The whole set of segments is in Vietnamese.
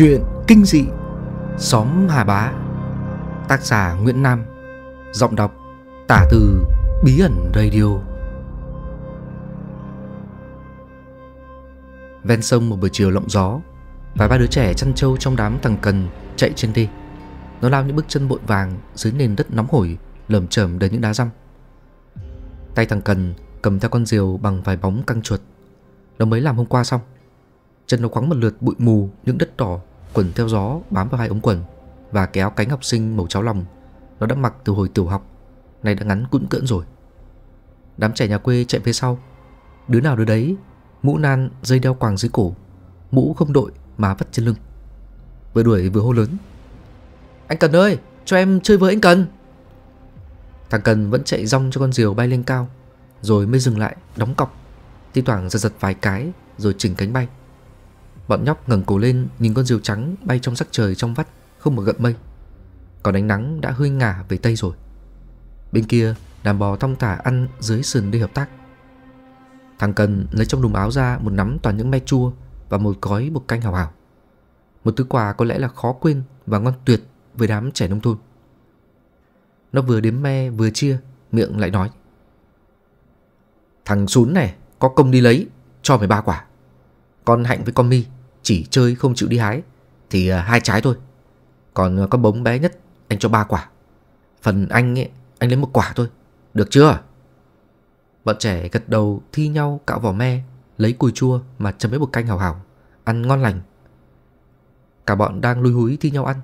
Chuyện kinh dị Xóm Hà Bá Tác giả Nguyễn Nam Giọng đọc Tả từ Bí ẩn Radio Ven sông một buổi chiều lộng gió vài ba đứa trẻ chăn trâu trong đám thằng cần chạy trên đi Nó lao những bước chân bội vàng dưới nền đất nóng hổi Lởm chởm đầy những đá răm Tay thằng cần cầm theo con diều bằng vài bóng căng chuột Nó mới làm hôm qua xong Chân nó quắng một lượt bụi mù những đất đỏ quần theo gió bám vào hai ống quần và kéo cánh học sinh màu cháo lòng nó đã mặc từ hồi tiểu học nay đã ngắn cũn cỡn rồi đám trẻ nhà quê chạy phía sau đứa nào đứa đấy mũ nan dây đeo quàng dưới cổ mũ không đội mà vắt trên lưng vừa đuổi vừa hô lớn anh cần ơi cho em chơi với anh cần thằng cần vẫn chạy rong cho con diều bay lên cao rồi mới dừng lại đóng cọc thi thoảng giật giật vài cái rồi chỉnh cánh bay Bọn nhóc ngẩng cổ lên nhìn con diều trắng bay trong sắc trời trong vắt không một gợn mây. Còn ánh nắng đã hơi ngả về tây rồi. Bên kia, đàn bò thong thả ăn dưới sườn đi hợp tác. Thằng Cần lấy trong đùm áo ra một nắm toàn những me chua và một gói bột canh hào hào. Một thứ quà có lẽ là khó quên và ngon tuyệt với đám trẻ nông thôn. Nó vừa đếm me vừa chia, miệng lại nói. Thằng Sún này, có công đi lấy, cho mày ba quả. Con Hạnh với con Mi chỉ chơi không chịu đi hái thì à, hai trái thôi. Còn à, con bống bé nhất anh cho ba quả. Phần anh ấy, anh lấy một quả thôi. Được chưa? Bọn trẻ gật đầu thi nhau cạo vỏ me, lấy cùi chua mà chấm với bột canh hào hào, ăn ngon lành. Cả bọn đang lùi húi thi nhau ăn,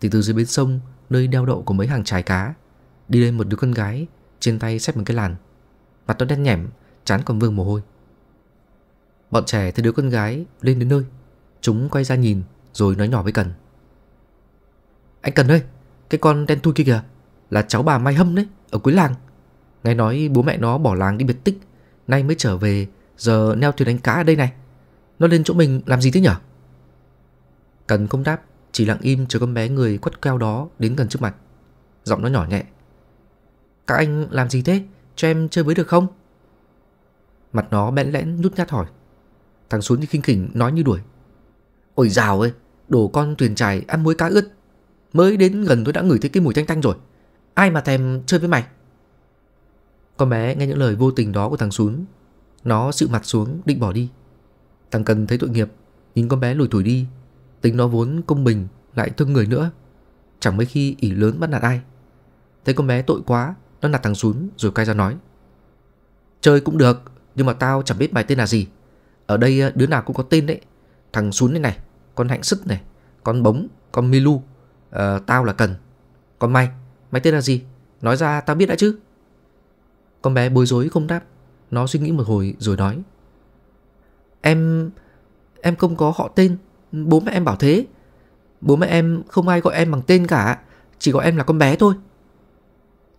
thì từ dưới bến sông nơi đeo đậu của mấy hàng trái cá, đi lên một đứa con gái, trên tay xếp một cái làn, mặt nó đen nhẻm, chán còn vương mồ hôi. Bọn trẻ thấy đứa con gái lên đến nơi, Chúng quay ra nhìn rồi nói nhỏ với Cần Anh Cần ơi Cái con đen thui kia kìa Là cháu bà Mai Hâm đấy Ở cuối làng Nghe nói bố mẹ nó bỏ làng đi biệt tích Nay mới trở về Giờ neo thuyền đánh cá ở đây này Nó lên chỗ mình làm gì thế nhở Cần không đáp Chỉ lặng im chờ con bé người quất keo đó Đến gần trước mặt Giọng nó nhỏ nhẹ Các anh làm gì thế Cho em chơi với được không Mặt nó bẽn lẽn nhút nhát hỏi Thằng xuống thì khinh khỉnh nói như đuổi Ôi rào ơi, đồ con thuyền trài ăn muối cá ướt. Mới đến gần tôi đã ngửi thấy cái mùi tanh tanh rồi. Ai mà thèm chơi với mày? Con bé nghe những lời vô tình đó của thằng Sún. Nó sự mặt xuống định bỏ đi. Thằng Cần thấy tội nghiệp, nhìn con bé lùi thủi đi. Tính nó vốn công bình, lại thương người nữa. Chẳng mấy khi ỉ lớn bắt nạt ai. Thấy con bé tội quá, nó nạt thằng Sún rồi cay ra nói. Chơi cũng được, nhưng mà tao chẳng biết mày tên là gì. Ở đây ờ, đứa nào cũng có tên đấy thằng Sún này này, con Hạnh sức này, con Bống, con Milu, ờ, tao là Cần, con May, mày tên là gì? Nói ra tao biết đã chứ. Con bé bối rối không đáp, nó suy nghĩ một hồi rồi nói. Em... em không có họ tên, bố mẹ em bảo thế. Bố mẹ em không ai gọi em bằng tên cả, chỉ gọi em là con bé thôi.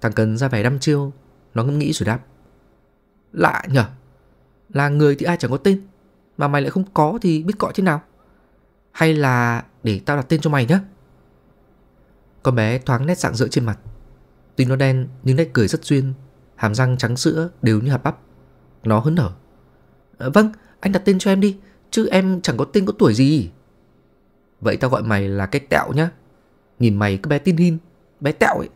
Thằng Cần ra vẻ đăm chiêu, nó ngẫm nghĩ rồi đáp. Lạ nhở, là người thì ai chẳng có tên mà mày lại không có thì biết gọi thế nào? Hay là để tao đặt tên cho mày nhé? Con bé thoáng nét dạng rỡ trên mặt. Tuy nó đen nhưng nét cười rất duyên, hàm răng trắng sữa đều như hạt bắp. Nó hớn hở. À, vâng, anh đặt tên cho em đi, chứ em chẳng có tên có tuổi gì. Vậy tao gọi mày là cái tẹo nhá. Nhìn mày cứ bé tin hin, bé tẹo ấy.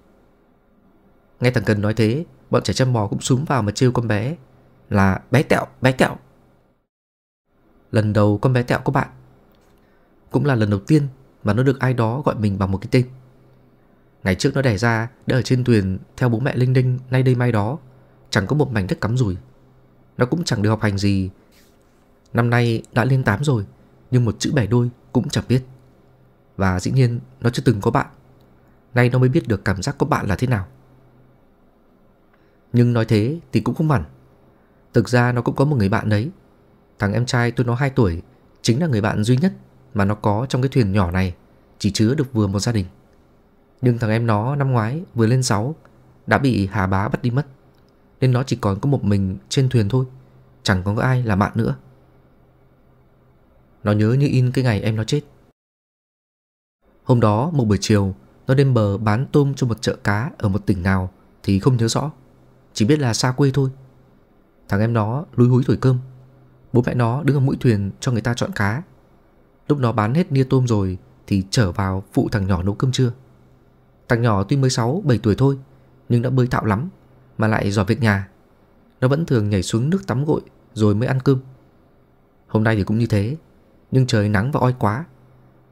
Nghe thằng Cần nói thế, bọn trẻ chăm bò cũng súng vào mà trêu con bé là bé tẹo, bé tẹo lần đầu con bé Tẹo có bạn. Cũng là lần đầu tiên mà nó được ai đó gọi mình bằng một cái tên. Ngày trước nó đẻ ra đã ở trên thuyền theo bố mẹ linh đinh nay đây mai đó, chẳng có một mảnh đất cắm rủi. Nó cũng chẳng được học hành gì. Năm nay đã lên tám rồi, nhưng một chữ bẻ đôi cũng chẳng biết. Và dĩ nhiên nó chưa từng có bạn. Nay nó mới biết được cảm giác có bạn là thế nào. Nhưng nói thế thì cũng không hẳn. Thực ra nó cũng có một người bạn đấy Thằng em trai tôi nó 2 tuổi Chính là người bạn duy nhất mà nó có trong cái thuyền nhỏ này Chỉ chứa được vừa một gia đình Nhưng thằng em nó năm ngoái vừa lên 6 Đã bị Hà Bá bắt đi mất Nên nó chỉ còn có một mình trên thuyền thôi Chẳng có ai là bạn nữa Nó nhớ như in cái ngày em nó chết Hôm đó một buổi chiều Nó lên bờ bán tôm cho một chợ cá Ở một tỉnh nào thì không nhớ rõ Chỉ biết là xa quê thôi Thằng em nó lúi húi thổi cơm Bố mẹ nó đứng ở mũi thuyền cho người ta chọn cá Lúc nó bán hết nia tôm rồi Thì trở vào phụ thằng nhỏ nấu cơm trưa Thằng nhỏ tuy mới 6, 7 tuổi thôi Nhưng đã bơi thạo lắm Mà lại giỏi việc nhà Nó vẫn thường nhảy xuống nước tắm gội Rồi mới ăn cơm Hôm nay thì cũng như thế Nhưng trời nắng và oi quá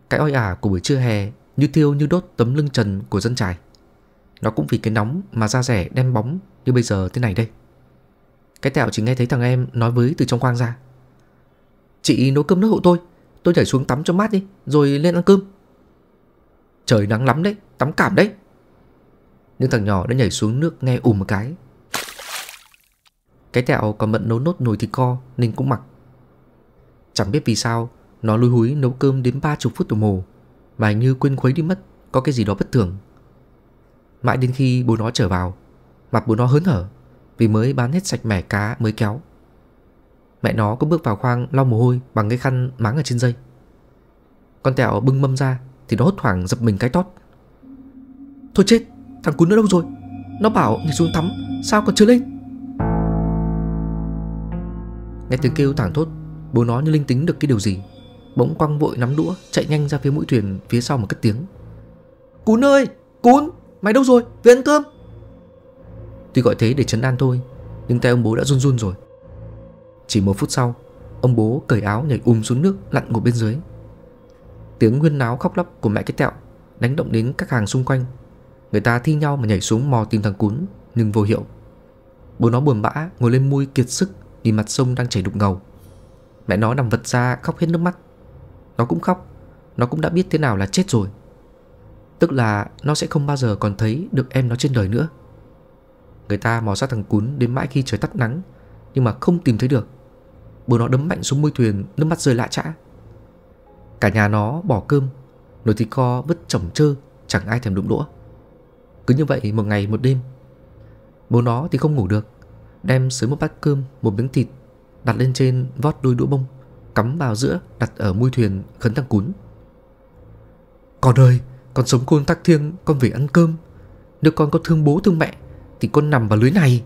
Cái oi ả của buổi trưa hè Như thiêu như đốt tấm lưng trần của dân trải Nó cũng vì cái nóng mà da rẻ đen bóng Như bây giờ thế này đây cái tẹo chỉ nghe thấy thằng em nói với từ trong khoang ra Chị nấu cơm nước hộ tôi Tôi nhảy xuống tắm cho mát đi Rồi lên ăn cơm Trời nắng lắm đấy Tắm cảm đấy Nhưng thằng nhỏ đã nhảy xuống nước nghe ùm một cái Cái tẹo còn mận nấu nốt nồi thịt kho Nên cũng mặc Chẳng biết vì sao Nó lùi húi nấu cơm đến ba chục phút đồng hồ Mà như quên khuấy đi mất Có cái gì đó bất thường Mãi đến khi bố nó trở vào Mặt bố nó hớn hở vì mới bán hết sạch mẻ cá mới kéo. Mẹ nó cũng bước vào khoang lau mồ hôi bằng cái khăn máng ở trên dây. Con tẹo bưng mâm ra thì nó hốt hoảng giật mình cái tót. Thôi chết, thằng cún nó đâu rồi? Nó bảo nhảy xuống tắm, sao còn chưa lên? Nghe tiếng kêu thảng thốt, bố nó như linh tính được cái điều gì. Bỗng quăng vội nắm đũa, chạy nhanh ra phía mũi thuyền phía sau một cất tiếng. Cún ơi, cún, mày đâu rồi? Về ăn cơm. Tuy gọi thế để chấn an thôi, Nhưng tay ông bố đã run run rồi Chỉ một phút sau Ông bố cởi áo nhảy ùm um xuống nước lặn ngồi bên dưới Tiếng nguyên náo khóc lóc của mẹ cái tẹo Đánh động đến các hàng xung quanh Người ta thi nhau mà nhảy xuống mò tìm thằng cún Nhưng vô hiệu Bố nó buồn bã ngồi lên mui kiệt sức Nhìn mặt sông đang chảy đục ngầu Mẹ nó nằm vật ra khóc hết nước mắt Nó cũng khóc Nó cũng đã biết thế nào là chết rồi Tức là nó sẽ không bao giờ còn thấy được em nó trên đời nữa Người ta mò sát thằng cún đến mãi khi trời tắt nắng Nhưng mà không tìm thấy được Bố nó đấm mạnh xuống môi thuyền Nước mắt rơi lạ chã Cả nhà nó bỏ cơm Nồi thịt kho vứt chồng trơ Chẳng ai thèm đụng đũa Cứ như vậy một ngày một đêm Bố nó thì không ngủ được Đem sới một bát cơm, một miếng thịt Đặt lên trên vót đôi đũa bông Cắm vào giữa đặt ở mui thuyền khấn thằng cún Con ơi Con sống côn tắc thiêng Con về ăn cơm Đứa con có thương bố thương mẹ thì con nằm vào lưới này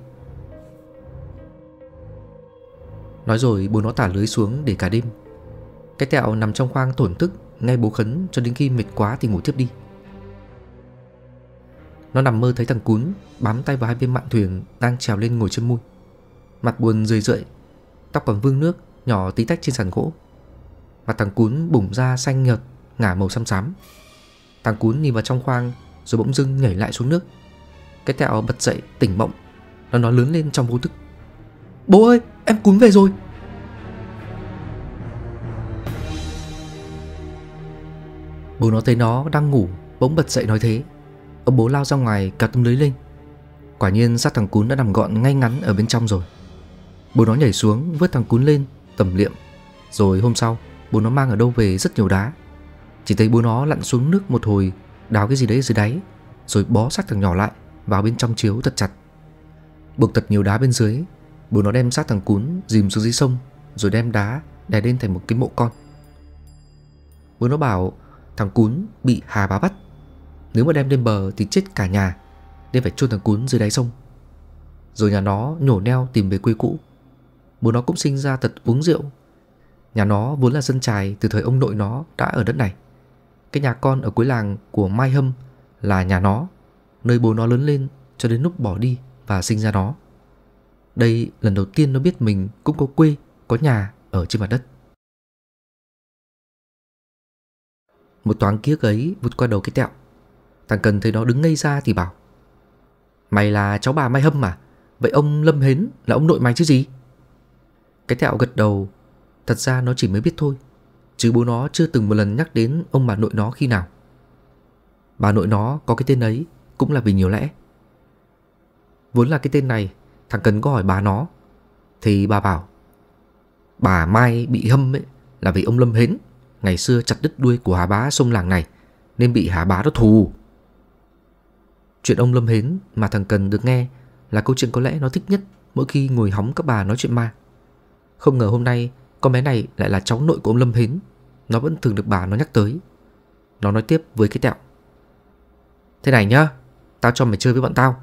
Nói rồi bố nó tả lưới xuống để cả đêm Cái tẹo nằm trong khoang tổn thức Ngay bố khấn cho đến khi mệt quá thì ngủ tiếp đi Nó nằm mơ thấy thằng cún Bám tay vào hai bên mạn thuyền Đang trèo lên ngồi chân mui Mặt buồn rười rượi Tóc còn vương nước Nhỏ tí tách trên sàn gỗ Mặt thằng cún bùng ra xanh nhợt Ngả màu xăm xám Thằng cún nhìn vào trong khoang Rồi bỗng dưng nhảy lại xuống nước cái tẹo bật dậy tỉnh mộng Nó nói lớn lên trong vô thức Bố ơi em cún về rồi Bố nó thấy nó đang ngủ Bỗng bật dậy nói thế Ông bố lao ra ngoài cả tấm lưới lên Quả nhiên xác thằng cún đã nằm gọn ngay ngắn ở bên trong rồi Bố nó nhảy xuống vớt thằng cún lên Tầm liệm Rồi hôm sau bố nó mang ở đâu về rất nhiều đá Chỉ thấy bố nó lặn xuống nước một hồi Đào cái gì đấy dưới đáy Rồi bó xác thằng nhỏ lại vào bên trong chiếu thật chặt. Buộc thật nhiều đá bên dưới, bố nó đem xác thằng cún dìm xuống dưới sông rồi đem đá đè lên thành một cái mộ con. Bố nó bảo thằng cún bị hà bá bắt, nếu mà đem lên bờ thì chết cả nhà, nên phải chôn thằng cún dưới đáy sông. Rồi nhà nó nhổ neo tìm về quê cũ. Bố nó cũng sinh ra thật uống rượu. Nhà nó vốn là dân trài từ thời ông nội nó đã ở đất này. Cái nhà con ở cuối làng của Mai Hâm là nhà nó nơi bố nó lớn lên cho đến lúc bỏ đi và sinh ra nó. Đây lần đầu tiên nó biết mình cũng có quê, có nhà ở trên mặt đất. Một toán kiếc ấy vụt qua đầu cái tẹo. Thằng Cần thấy nó đứng ngây ra thì bảo Mày là cháu bà Mai Hâm mà Vậy ông Lâm Hến là ông nội mày chứ gì Cái tẹo gật đầu Thật ra nó chỉ mới biết thôi Chứ bố nó chưa từng một lần nhắc đến ông bà nội nó khi nào Bà nội nó có cái tên ấy cũng là vì nhiều lẽ. Vốn là cái tên này, thằng Cần có hỏi bà nó, thì bà bảo bà Mai bị hâm ấy là vì ông Lâm Hến ngày xưa chặt đứt đuôi của Hà Bá sông làng này nên bị Hà Bá đó thù. Chuyện ông Lâm Hến mà thằng Cần được nghe là câu chuyện có lẽ nó thích nhất mỗi khi ngồi hóng các bà nói chuyện ma. Không ngờ hôm nay con bé này lại là cháu nội của ông Lâm Hến, nó vẫn thường được bà nó nhắc tới. Nó nói tiếp với cái tẹo. Thế này nhá, Tao cho mày chơi với bọn tao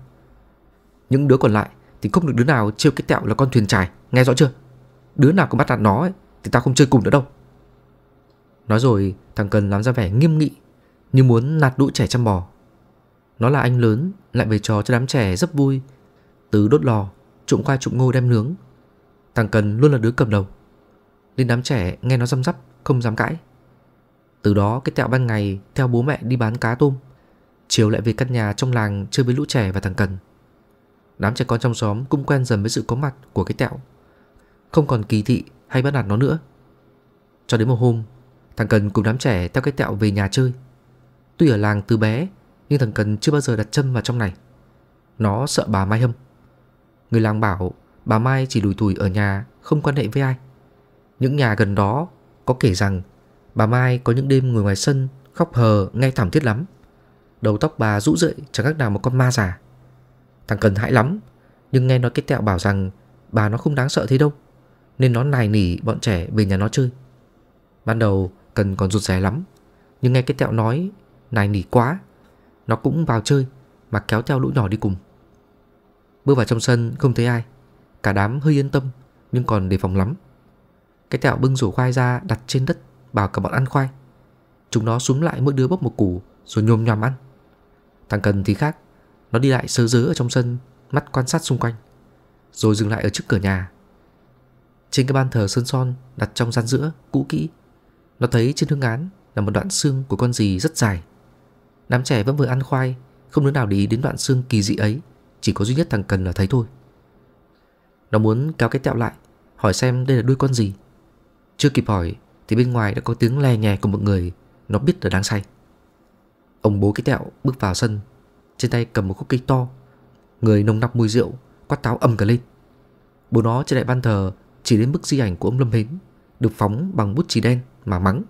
Những đứa còn lại Thì không được đứa nào trêu cái tẹo là con thuyền trải Nghe rõ chưa Đứa nào có bắt nạt nó ấy, Thì tao không chơi cùng nữa đâu Nói rồi thằng Cần làm ra vẻ nghiêm nghị Như muốn nạt đũ trẻ chăm bò Nó là anh lớn Lại bày trò cho đám trẻ rất vui Từ đốt lò Trụng khoai trụng ngô đem nướng Thằng Cần luôn là đứa cầm đầu Nên đám trẻ nghe nó răm rắp Không dám cãi Từ đó cái tẹo ban ngày Theo bố mẹ đi bán cá tôm Chiều lại về căn nhà trong làng chơi với lũ trẻ và thằng Cần Đám trẻ con trong xóm cũng quen dần với sự có mặt của cái tẹo Không còn kỳ thị hay bắt nạt nó nữa Cho đến một hôm Thằng Cần cùng đám trẻ theo cái tẹo về nhà chơi Tuy ở làng từ bé Nhưng thằng Cần chưa bao giờ đặt chân vào trong này Nó sợ bà Mai Hâm Người làng bảo bà Mai chỉ lùi thủi ở nhà Không quan hệ với ai Những nhà gần đó có kể rằng Bà Mai có những đêm ngồi ngoài sân Khóc hờ nghe thảm thiết lắm Đầu tóc bà rũ rượi chẳng khác nào một con ma già Thằng Cần hãi lắm Nhưng nghe nói cái tẹo bảo rằng Bà nó không đáng sợ thế đâu Nên nó nài nỉ bọn trẻ về nhà nó chơi Ban đầu Cần còn rụt rè lắm Nhưng nghe cái tẹo nói Nài nỉ quá Nó cũng vào chơi Mà kéo theo lũ nhỏ đi cùng Bước vào trong sân không thấy ai Cả đám hơi yên tâm Nhưng còn đề phòng lắm Cái tẹo bưng rổ khoai ra đặt trên đất Bảo cả bọn ăn khoai Chúng nó súng lại mỗi đứa bốc một củ Rồi nhồm nhòm ăn Thằng Cần thì khác Nó đi lại sơ dớ ở trong sân Mắt quan sát xung quanh Rồi dừng lại ở trước cửa nhà Trên cái ban thờ sơn son đặt trong gian giữa Cũ kỹ Nó thấy trên hương án là một đoạn xương của con gì rất dài Đám trẻ vẫn vừa ăn khoai Không đứa nào để ý đến đoạn xương kỳ dị ấy Chỉ có duy nhất thằng Cần là thấy thôi Nó muốn kéo cái tẹo lại Hỏi xem đây là đuôi con gì Chưa kịp hỏi Thì bên ngoài đã có tiếng lè nhè của một người Nó biết là đang say Ông bố cái tẹo bước vào sân Trên tay cầm một khúc cây to Người nồng nặc mùi rượu Quát táo ầm cả lên Bố nó trên đại ban thờ Chỉ đến bức di ảnh của ông Lâm Hến Được phóng bằng bút chì đen mà mắng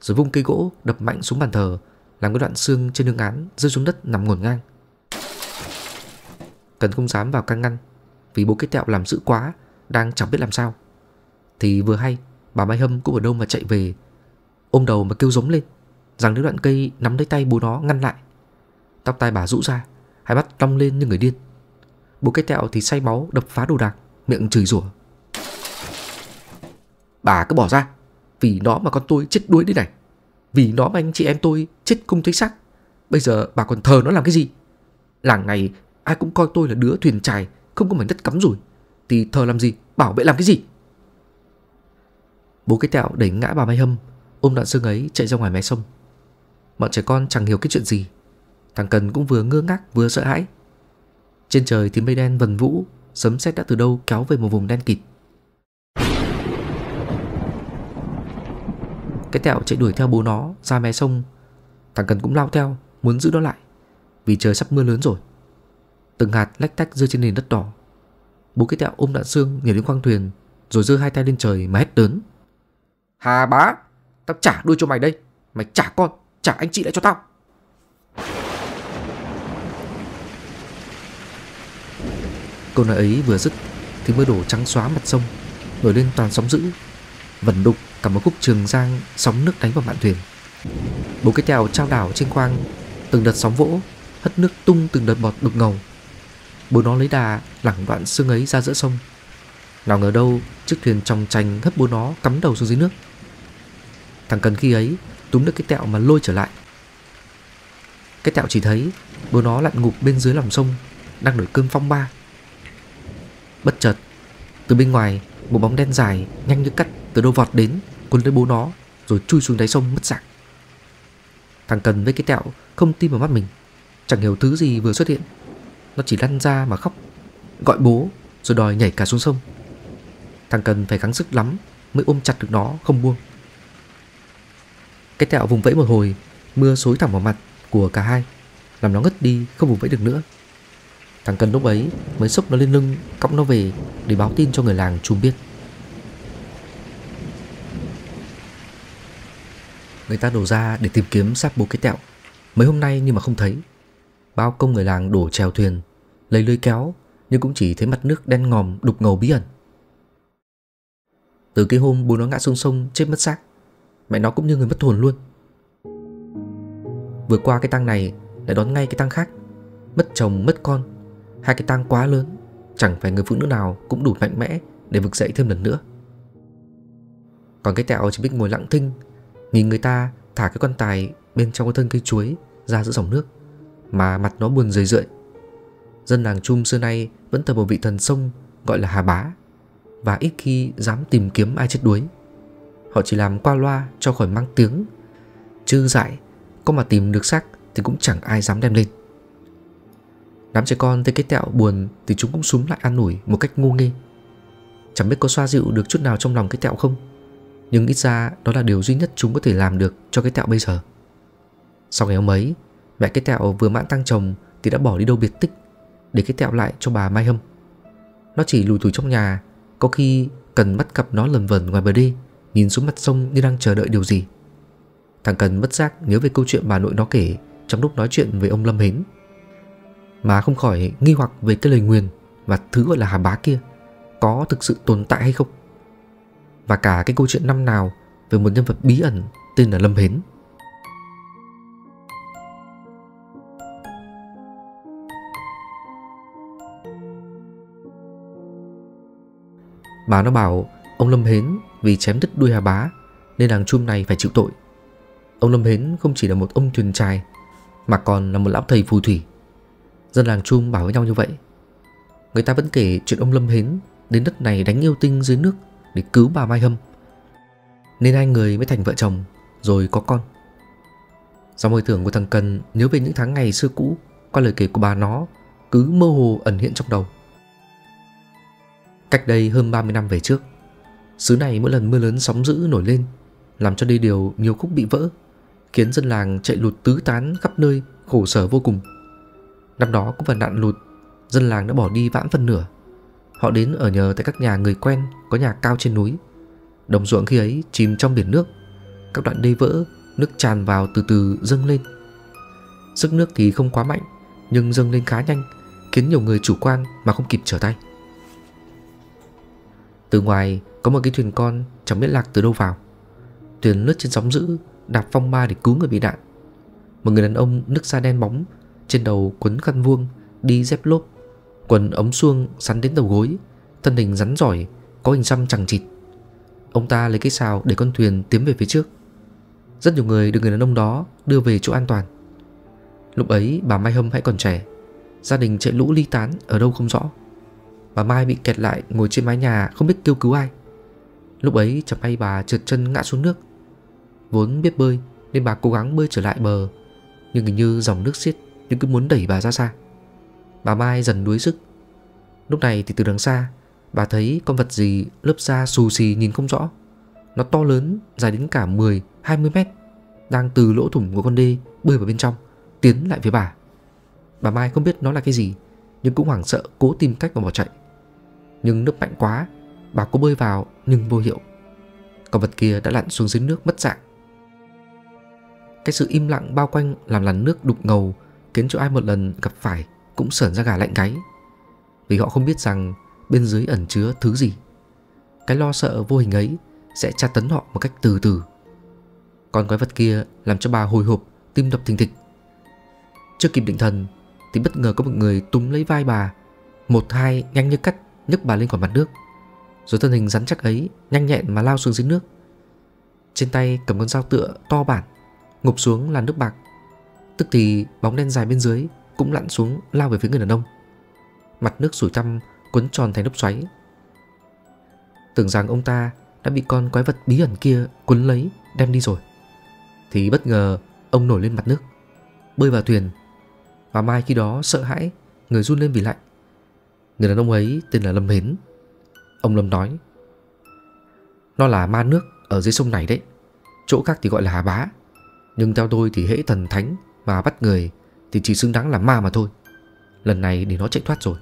Rồi vung cây gỗ đập mạnh xuống bàn thờ Làm cái đoạn xương trên đường án rơi xuống đất nằm ngổn ngang Cần không dám vào căn ngăn Vì bố cái tẹo làm dữ quá Đang chẳng biết làm sao Thì vừa hay bà Mai Hâm cũng ở đâu mà chạy về Ôm đầu mà kêu giống lên rằng nếu đoạn cây nắm lấy tay bố nó ngăn lại. Tóc tai bà rũ ra, hai mắt long lên như người điên. Bố cái tẹo thì say máu đập phá đồ đạc, miệng chửi rủa. Bà cứ bỏ ra, vì nó mà con tôi chết đuối đi này. Vì nó mà anh chị em tôi chết không thấy xác. Bây giờ bà còn thờ nó làm cái gì? Làng này ai cũng coi tôi là đứa thuyền trài, không có mảnh đất cắm rồi Thì thờ làm gì, bảo vệ làm cái gì? Bố cái tẹo đẩy ngã bà Mai Hâm, ôm đoạn xương ấy chạy ra ngoài mé sông. Bọn trẻ con chẳng hiểu cái chuyện gì Thằng Cần cũng vừa ngơ ngác vừa sợ hãi Trên trời thì mây đen vần vũ Sấm sét đã từ đâu kéo về một vùng đen kịt Cái tẹo chạy đuổi theo bố nó ra mé sông Thằng Cần cũng lao theo Muốn giữ nó lại Vì trời sắp mưa lớn rồi Từng hạt lách tách rơi trên nền đất đỏ Bố cái tẹo ôm đạn xương nhảy lên khoang thuyền Rồi giơ hai tay lên trời mà hét lớn Hà bá Tao trả đuôi cho mày đây Mày trả con Trả anh chị lại cho tao Câu nói ấy vừa dứt Thì mưa đổ trắng xóa mặt sông Nổi lên toàn sóng dữ Vẩn đục cả một khúc trường giang Sóng nước đánh vào mạn thuyền Bốn cái tèo trao đảo trên quang, Từng đợt sóng vỗ Hất nước tung từng đợt bọt đục ngầu Bố nó lấy đà lẳng đoạn xương ấy ra giữa sông Nào ngờ đâu Chiếc thuyền trong tranh hất bố nó cắm đầu xuống dưới nước Thằng cần khi ấy túm được cái tẹo mà lôi trở lại. Cái tẹo chỉ thấy bố nó lặn ngục bên dưới lòng sông đang nổi cơn phong ba. Bất chợt, từ bên ngoài, một bóng đen dài nhanh như cắt từ đâu vọt đến, cuốn lấy bố nó rồi chui xuống đáy sông mất dạng. Thằng Cần với cái tẹo không tin vào mắt mình, chẳng hiểu thứ gì vừa xuất hiện. Nó chỉ lăn ra mà khóc, gọi bố rồi đòi nhảy cả xuống sông. Thằng Cần phải gắng sức lắm mới ôm chặt được nó không buông. Cái tẹo vùng vẫy một hồi Mưa xối thẳng vào mặt của cả hai Làm nó ngất đi không vùng vẫy được nữa Thằng Cần lúc ấy mới xốc nó lên lưng Cõng nó về để báo tin cho người làng chung biết Người ta đổ ra để tìm kiếm sáp bố cái tẹo Mấy hôm nay nhưng mà không thấy Bao công người làng đổ chèo thuyền Lấy lưới kéo Nhưng cũng chỉ thấy mặt nước đen ngòm đục ngầu bí ẩn Từ cái hôm bố nó ngã xuống sông chết mất xác Mẹ nó cũng như người mất hồn luôn Vừa qua cái tang này Lại đón ngay cái tang khác Mất chồng mất con Hai cái tang quá lớn Chẳng phải người phụ nữ nào cũng đủ mạnh mẽ Để vực dậy thêm lần nữa Còn cái tẹo chỉ biết ngồi lặng thinh Nhìn người ta thả cái quan tài Bên trong cái thân cây chuối ra giữa dòng nước Mà mặt nó buồn rười rượi Dân làng Chum xưa nay Vẫn thờ một vị thần sông gọi là Hà Bá Và ít khi dám tìm kiếm ai chết đuối Họ chỉ làm qua loa cho khỏi mang tiếng Chứ dại Có mà tìm được xác thì cũng chẳng ai dám đem lên Đám trẻ con thấy cái tẹo buồn Thì chúng cũng súng lại an ủi một cách ngu nghê Chẳng biết có xoa dịu được chút nào trong lòng cái tẹo không Nhưng ít ra đó là điều duy nhất chúng có thể làm được cho cái tẹo bây giờ Sau ngày hôm ấy Mẹ cái tẹo vừa mãn tăng chồng Thì đã bỏ đi đâu biệt tích Để cái tẹo lại cho bà Mai Hâm Nó chỉ lùi thủi trong nhà Có khi cần bắt gặp nó lần vần ngoài bờ đê Nhìn xuống mặt sông như đang chờ đợi điều gì Thằng Cần bất giác nhớ về câu chuyện bà nội nó kể Trong lúc nói chuyện với ông Lâm Hính Mà không khỏi nghi hoặc về cái lời nguyền Và thứ gọi là hà bá kia Có thực sự tồn tại hay không Và cả cái câu chuyện năm nào Về một nhân vật bí ẩn tên là Lâm Hến Bà nó bảo Ông Lâm Hến vì chém đứt đuôi Hà Bá nên làng chum này phải chịu tội. Ông Lâm Hến không chỉ là một ông thuyền trai mà còn là một lão thầy phù thủy. Dân làng chum bảo với nhau như vậy. Người ta vẫn kể chuyện ông Lâm Hến đến đất này đánh yêu tinh dưới nước để cứu bà Mai Hâm. Nên hai người mới thành vợ chồng rồi có con. Sau môi tưởng của thằng Cần nhớ về những tháng ngày xưa cũ qua lời kể của bà nó cứ mơ hồ ẩn hiện trong đầu. Cách đây hơn 30 năm về trước, Xứ này mỗi lần mưa lớn sóng dữ nổi lên Làm cho đê điều nhiều khúc bị vỡ Khiến dân làng chạy lụt tứ tán khắp nơi Khổ sở vô cùng Năm đó cũng vào nạn lụt Dân làng đã bỏ đi vãn phần nửa Họ đến ở nhờ tại các nhà người quen Có nhà cao trên núi Đồng ruộng khi ấy chìm trong biển nước Các đoạn đê vỡ Nước tràn vào từ từ dâng lên Sức nước thì không quá mạnh Nhưng dâng lên khá nhanh Khiến nhiều người chủ quan mà không kịp trở tay Từ ngoài có một cái thuyền con chẳng biết lạc từ đâu vào Thuyền lướt trên sóng dữ Đạp phong ba để cứu người bị nạn Một người đàn ông nước da đen bóng Trên đầu quấn khăn vuông Đi dép lốp Quần ống suông sắn đến đầu gối Thân hình rắn giỏi Có hình xăm chẳng chịt Ông ta lấy cái xào để con thuyền tiến về phía trước Rất nhiều người được người đàn ông đó đưa về chỗ an toàn Lúc ấy bà Mai Hâm hãy còn trẻ Gia đình chạy lũ ly tán ở đâu không rõ Bà Mai bị kẹt lại ngồi trên mái nhà không biết kêu cứu ai Lúc ấy chẳng may bà trượt chân ngã xuống nước Vốn biết bơi nên bà cố gắng bơi trở lại bờ Nhưng hình như dòng nước xiết nhưng cứ muốn đẩy bà ra xa Bà Mai dần đuối sức Lúc này thì từ đằng xa Bà thấy con vật gì lớp da xù xì nhìn không rõ Nó to lớn dài đến cả 10-20 mét Đang từ lỗ thủng của con đê bơi vào bên trong Tiến lại phía bà Bà Mai không biết nó là cái gì Nhưng cũng hoảng sợ cố tìm cách mà bỏ chạy Nhưng nước mạnh quá Bà có bơi vào nhưng vô hiệu Con vật kia đã lặn xuống dưới nước mất dạng Cái sự im lặng bao quanh làm làn nước đục ngầu Khiến cho ai một lần gặp phải cũng sởn ra gà lạnh gáy Vì họ không biết rằng bên dưới ẩn chứa thứ gì Cái lo sợ vô hình ấy sẽ tra tấn họ một cách từ từ Còn quái vật kia làm cho bà hồi hộp, tim đập thình thịch Chưa kịp định thần thì bất ngờ có một người túm lấy vai bà Một hai nhanh như cắt nhấc bà lên khỏi mặt nước rồi thân hình rắn chắc ấy Nhanh nhẹn mà lao xuống dưới nước Trên tay cầm con dao tựa to bản Ngụp xuống là nước bạc Tức thì bóng đen dài bên dưới Cũng lặn xuống lao về phía người đàn ông Mặt nước sủi thăm cuốn tròn thành nắp xoáy Tưởng rằng ông ta đã bị con quái vật bí ẩn kia cuốn lấy đem đi rồi Thì bất ngờ ông nổi lên mặt nước Bơi vào thuyền Và Mai khi đó sợ hãi Người run lên vì lạnh Người đàn ông ấy tên là Lâm Hến Ông Lâm nói Nó là ma nước ở dưới sông này đấy Chỗ khác thì gọi là hà bá Nhưng theo tôi thì hễ thần thánh Mà bắt người thì chỉ xứng đáng là ma mà thôi Lần này để nó chạy thoát rồi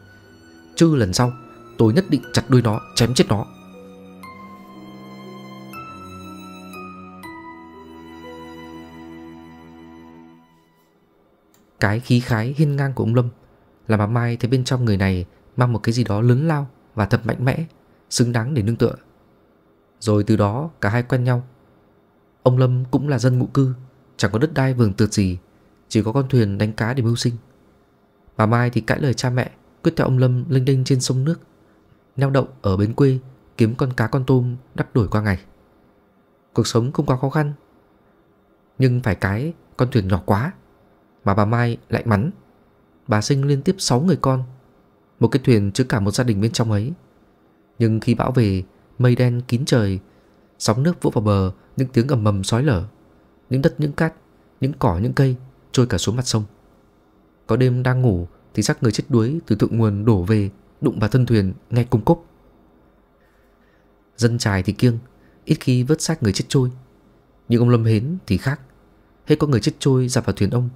Chứ lần sau tôi nhất định chặt đuôi nó Chém chết nó Cái khí khái hiên ngang của ông Lâm Là mà Mai thấy bên trong người này Mang một cái gì đó lớn lao và thật mạnh mẽ xứng đáng để nương tựa. Rồi từ đó cả hai quen nhau. Ông Lâm cũng là dân ngụ cư, chẳng có đất đai vườn tược gì, chỉ có con thuyền đánh cá để mưu sinh. Bà Mai thì cãi lời cha mẹ, quyết theo ông Lâm linh đinh trên sông nước, neo đậu ở bến quê kiếm con cá con tôm đắp đổi qua ngày. Cuộc sống không quá khó khăn, nhưng phải cái con thuyền nhỏ quá mà bà Mai lại mắn. Bà sinh liên tiếp 6 người con, một cái thuyền chứa cả một gia đình bên trong ấy. Nhưng khi bão về, mây đen kín trời, sóng nước vỗ vào bờ, những tiếng ầm mầm sói lở, những đất những cát, những cỏ những cây trôi cả xuống mặt sông. Có đêm đang ngủ thì xác người chết đuối từ thượng nguồn đổ về, đụng vào thân thuyền ngay cung cốc. Dân trài thì kiêng, ít khi vớt xác người chết trôi. Nhưng ông Lâm Hến thì khác, hay có người chết trôi dạp vào thuyền ông.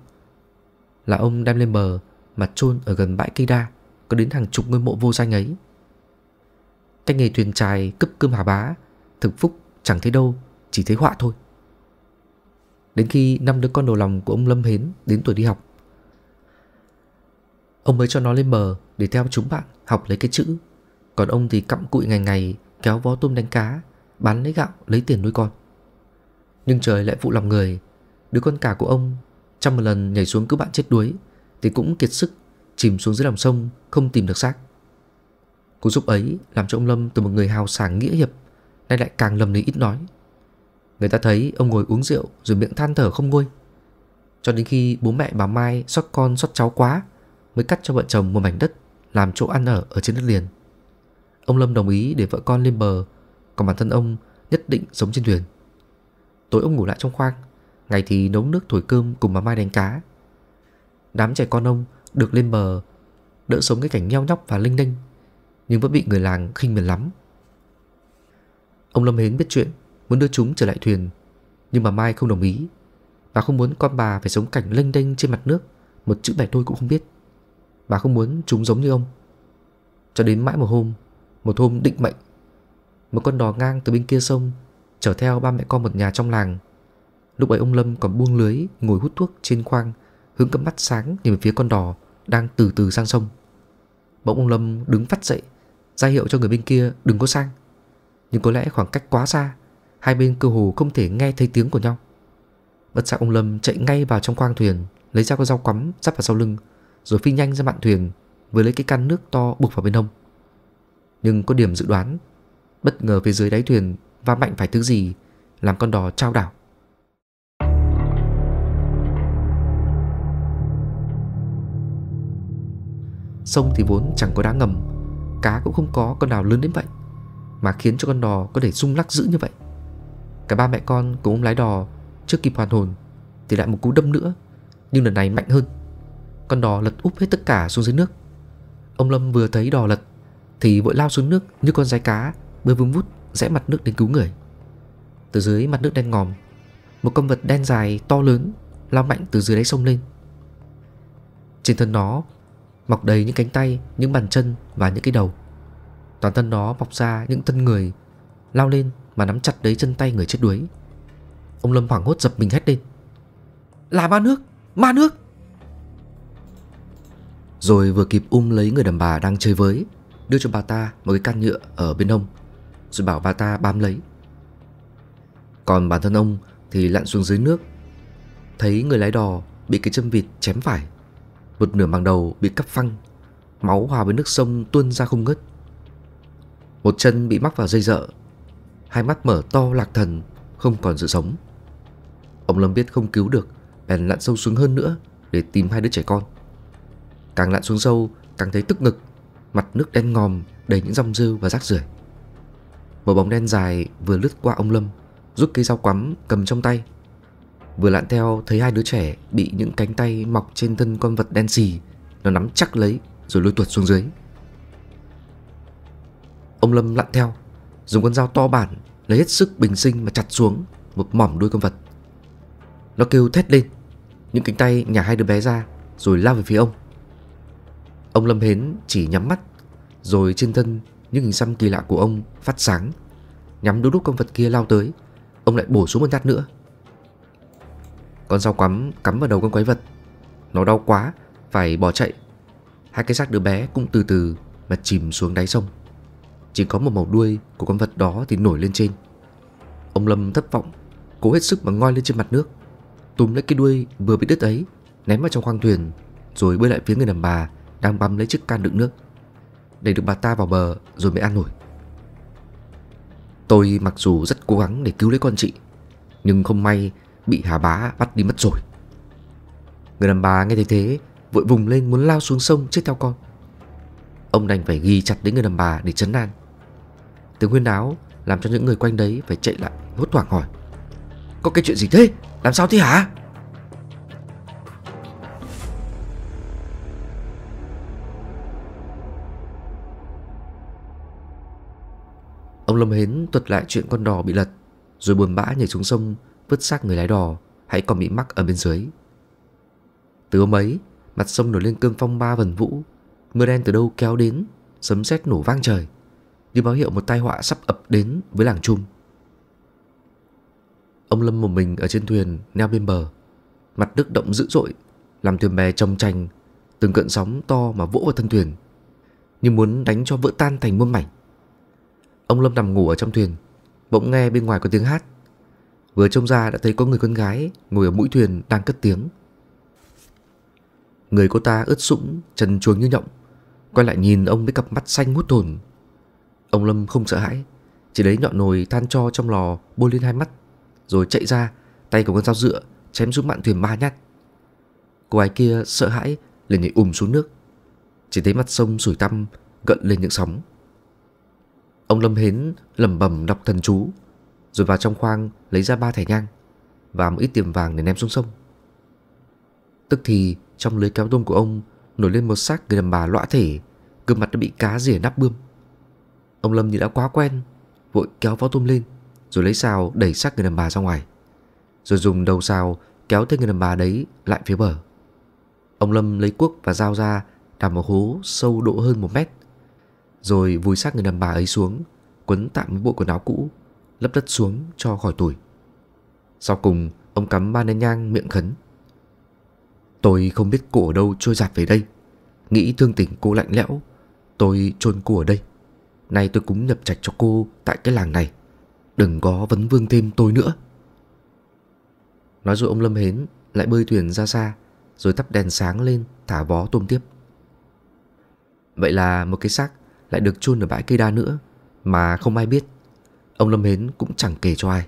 Là ông đem lên bờ mà chôn ở gần bãi cây đa, có đến hàng chục ngôi mộ vô danh ấy. Cái nghề thuyền trài cấp cơm hà bá Thực phúc chẳng thấy đâu Chỉ thấy họa thôi Đến khi năm đứa con đầu lòng của ông Lâm Hến Đến tuổi đi học Ông mới cho nó lên bờ Để theo chúng bạn học lấy cái chữ Còn ông thì cặm cụi ngày ngày Kéo vó tôm đánh cá Bán lấy gạo lấy tiền nuôi con Nhưng trời lại phụ lòng người Đứa con cả của ông Trăm một lần nhảy xuống cứu bạn chết đuối Thì cũng kiệt sức Chìm xuống dưới lòng sông Không tìm được xác Cú giúp ấy làm cho ông Lâm từ một người hào sảng nghĩa hiệp nay lại càng lầm lý ít nói. Người ta thấy ông ngồi uống rượu rồi miệng than thở không ngôi Cho đến khi bố mẹ bà Mai xót con xót cháu quá mới cắt cho vợ chồng một mảnh đất làm chỗ ăn ở ở trên đất liền. Ông Lâm đồng ý để vợ con lên bờ, còn bản thân ông nhất định sống trên thuyền. Tối ông ngủ lại trong khoang, ngày thì nấu nước thổi cơm cùng bà Mai đánh cá. Đám trẻ con ông được lên bờ, đỡ sống cái cảnh nheo nhóc và linh đinh nhưng vẫn bị người làng khinh miệt lắm. Ông Lâm Hến biết chuyện, muốn đưa chúng trở lại thuyền, nhưng mà Mai không đồng ý bà không muốn con bà phải sống cảnh lênh đênh trên mặt nước Một chữ bẻ đôi cũng không biết Bà không muốn chúng giống như ông Cho đến mãi một hôm Một hôm định mệnh Một con đò ngang từ bên kia sông Chở theo ba mẹ con một nhà trong làng Lúc ấy ông Lâm còn buông lưới Ngồi hút thuốc trên khoang Hướng cặp mắt sáng nhìn về phía con đò Đang từ từ sang sông Bỗng ông Lâm đứng phát dậy ra hiệu cho người bên kia đừng có sang. Nhưng có lẽ khoảng cách quá xa, hai bên cơ hồ không thể nghe thấy tiếng của nhau. Bất giác ông Lâm chạy ngay vào trong khoang thuyền, lấy ra con dao cắm dắt vào sau lưng, rồi phi nhanh ra mạn thuyền vừa lấy cái can nước to buộc vào bên hông. Nhưng có điểm dự đoán, bất ngờ phía dưới đáy thuyền va mạnh phải thứ gì làm con đò trao đảo. Sông thì vốn chẳng có đá ngầm cá cũng không có con nào lớn đến vậy mà khiến cho con đò có thể rung lắc dữ như vậy. Cả ba mẹ con cùng ôm lái đò Chưa kịp hoàn hồn Thì lại một cú đâm nữa Nhưng lần này mạnh hơn Con đò lật úp hết tất cả xuống dưới nước Ông Lâm vừa thấy đò lật Thì vội lao xuống nước như con rái cá Bơi vung vút rẽ mặt nước đến cứu người Từ dưới mặt nước đen ngòm Một con vật đen dài to lớn Lao mạnh từ dưới đáy sông lên Trên thân nó mọc đầy những cánh tay, những bàn chân và những cái đầu. Toàn thân nó mọc ra những thân người, lao lên mà nắm chặt lấy chân tay người chết đuối. Ông Lâm hoảng hốt dập mình hét lên. Là ma nước! Ma nước! Rồi vừa kịp um lấy người đàn bà đang chơi với, đưa cho bà ta một cái can nhựa ở bên hông, rồi bảo bà ta bám lấy. Còn bản thân ông thì lặn xuống dưới nước, thấy người lái đò bị cái châm vịt chém phải một nửa màng đầu bị cắp phăng Máu hòa với nước sông tuôn ra không ngớt Một chân bị mắc vào dây dợ Hai mắt mở to lạc thần Không còn sự sống Ông Lâm biết không cứu được Bèn lặn sâu xuống hơn nữa Để tìm hai đứa trẻ con Càng lặn xuống sâu càng thấy tức ngực Mặt nước đen ngòm đầy những rong rêu và rác rưởi Một bóng đen dài vừa lướt qua ông Lâm Rút cây dao quắm cầm trong tay Vừa lặn theo thấy hai đứa trẻ bị những cánh tay mọc trên thân con vật đen xì Nó nắm chắc lấy rồi lôi tuột xuống dưới Ông Lâm lặn theo Dùng con dao to bản lấy hết sức bình sinh mà chặt xuống một mỏm đuôi con vật Nó kêu thét lên Những cánh tay nhả hai đứa bé ra rồi lao về phía ông Ông Lâm Hến chỉ nhắm mắt Rồi trên thân những hình xăm kỳ lạ của ông phát sáng Nhắm đúng lúc con vật kia lao tới Ông lại bổ xuống một nhát nữa con dao quắm cắm vào đầu con quái vật Nó đau quá Phải bỏ chạy Hai cái xác đứa bé cũng từ từ Mà chìm xuống đáy sông Chỉ có một màu đuôi của con vật đó thì nổi lên trên Ông Lâm thất vọng Cố hết sức mà ngoi lên trên mặt nước Túm lấy cái đuôi vừa bị đứt ấy Ném vào trong khoang thuyền Rồi bơi lại phía người đàn bà Đang băm lấy chiếc can đựng nước Để được bà ta vào bờ rồi mới an nổi Tôi mặc dù rất cố gắng để cứu lấy con chị Nhưng không may bị Hà Bá bắt đi mất rồi. Người đàn bà nghe thấy thế, vội vùng lên muốn lao xuống sông chết theo con. Ông đành phải ghi chặt đến người đàn bà để chấn an. Tiếng huyên áo làm cho những người quanh đấy phải chạy lại hốt hoảng hỏi. Có cái chuyện gì thế? Làm sao thế hả? Ông Lâm Hến thuật lại chuyện con đò bị lật Rồi buồn bã nhảy xuống sông vứt xác người lái đò hãy còn bị mắc ở bên dưới. Từ hôm ấy, mặt sông nổi lên cơn phong ba vần vũ, mưa đen từ đâu kéo đến, sấm sét nổ vang trời, như báo hiệu một tai họa sắp ập đến với làng Trung. Ông Lâm một mình ở trên thuyền neo bên bờ, mặt nước động dữ dội, làm thuyền bè trầm chành, từng cận sóng to mà vỗ vào thân thuyền, như muốn đánh cho vỡ tan thành muôn mảnh. Ông Lâm nằm ngủ ở trong thuyền, bỗng nghe bên ngoài có tiếng hát Vừa trông ra đã thấy có người con gái ngồi ở mũi thuyền đang cất tiếng. Người cô ta ướt sũng, trần chuồng như nhộng, quay lại nhìn ông với cặp mắt xanh hút hồn. Ông Lâm không sợ hãi, chỉ lấy nhọn nồi than cho trong lò bôi lên hai mắt, rồi chạy ra, tay của con dao dựa chém xuống mạn thuyền ba nhát. Cô gái kia sợ hãi liền nhảy ùm xuống nước, chỉ thấy mặt sông sủi tăm gợn lên những sóng. Ông Lâm hến lẩm bẩm đọc thần chú, rồi vào trong khoang lấy ra ba thẻ nhang Và một ít tiền vàng để ném xuống sông Tức thì trong lưới kéo tôm của ông Nổi lên một xác người đàn bà lõa thể Gương mặt đã bị cá rỉa nắp bươm Ông Lâm như đã quá quen Vội kéo vó tôm lên Rồi lấy xào đẩy xác người đàn bà ra ngoài Rồi dùng đầu xào kéo tên người đàn bà đấy lại phía bờ Ông Lâm lấy cuốc và dao ra Đào một hố sâu độ hơn một mét Rồi vùi xác người đàn bà ấy xuống Quấn tạm với bộ quần áo cũ lấp đất xuống cho khỏi tuổi. Sau cùng, ông cắm ba nén nhang miệng khấn. Tôi không biết cô ở đâu trôi giạt về đây. Nghĩ thương tình cô lạnh lẽo, tôi chôn cô ở đây. Nay tôi cũng nhập trạch cho cô tại cái làng này. Đừng có vấn vương thêm tôi nữa. Nói rồi ông Lâm Hến lại bơi thuyền ra xa, rồi thắp đèn sáng lên thả vó tôm tiếp. Vậy là một cái xác lại được chôn ở bãi cây đa nữa mà không ai biết ông Lâm Mến cũng chẳng kể cho ai.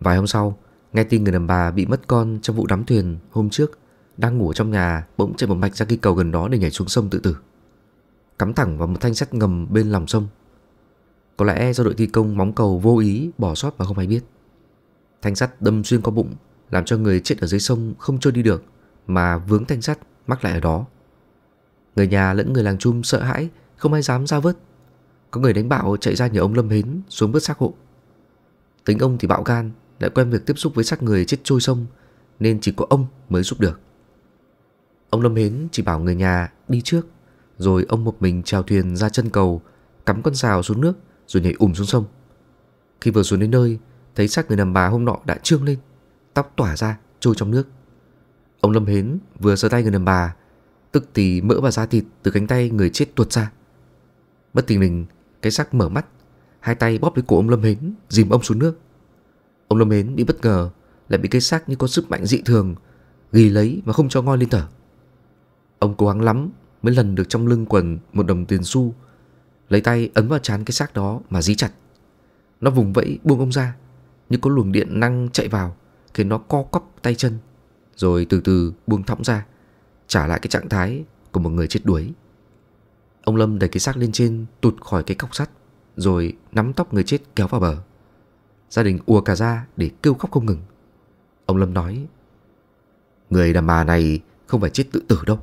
Vài hôm sau, nghe tin người đàn bà bị mất con trong vụ đắm thuyền hôm trước, đang ngủ trong nhà bỗng chạy một mạch ra cây cầu gần đó để nhảy xuống sông tự tử. Cắm thẳng vào một thanh sắt ngầm bên lòng sông. Có lẽ do đội thi công móng cầu vô ý bỏ sót mà không ai biết. Thanh sắt đâm xuyên qua bụng, làm cho người chết ở dưới sông không trôi đi được, mà vướng thanh sắt mắc lại ở đó. Người nhà lẫn người làng chung sợ hãi, không ai dám ra vớt có người đánh bạo chạy ra nhờ ông Lâm Hến xuống vớt xác hộ. Tính ông thì bạo gan, lại quen việc tiếp xúc với xác người chết trôi sông, nên chỉ có ông mới giúp được. Ông Lâm Hến chỉ bảo người nhà đi trước, rồi ông một mình trèo thuyền ra chân cầu, cắm con xào xuống nước rồi nhảy ùm xuống sông. Khi vừa xuống đến nơi, thấy xác người nằm bà hôm nọ đã trương lên, tóc tỏa ra, trôi trong nước. Ông Lâm Hến vừa sờ tay người nằm bà, tức thì mỡ và da thịt từ cánh tay người chết tuột ra. Bất tình lình, cái xác mở mắt Hai tay bóp lấy cổ ông Lâm Hến Dìm ông xuống nước Ông Lâm Hến bị bất ngờ Lại bị cái xác như có sức mạnh dị thường Ghi lấy mà không cho ngoi lên thở Ông cố gắng lắm Mới lần được trong lưng quần một đồng tiền xu Lấy tay ấn vào chán cái xác đó Mà dí chặt Nó vùng vẫy buông ông ra Như có luồng điện năng chạy vào Khiến nó co cắp tay chân Rồi từ từ buông thõng ra Trả lại cái trạng thái của một người chết đuối Ông Lâm đẩy cái xác lên trên tụt khỏi cái cọc sắt Rồi nắm tóc người chết kéo vào bờ Gia đình ùa cả ra để kêu khóc không ngừng Ông Lâm nói Người đàn bà này không phải chết tự tử đâu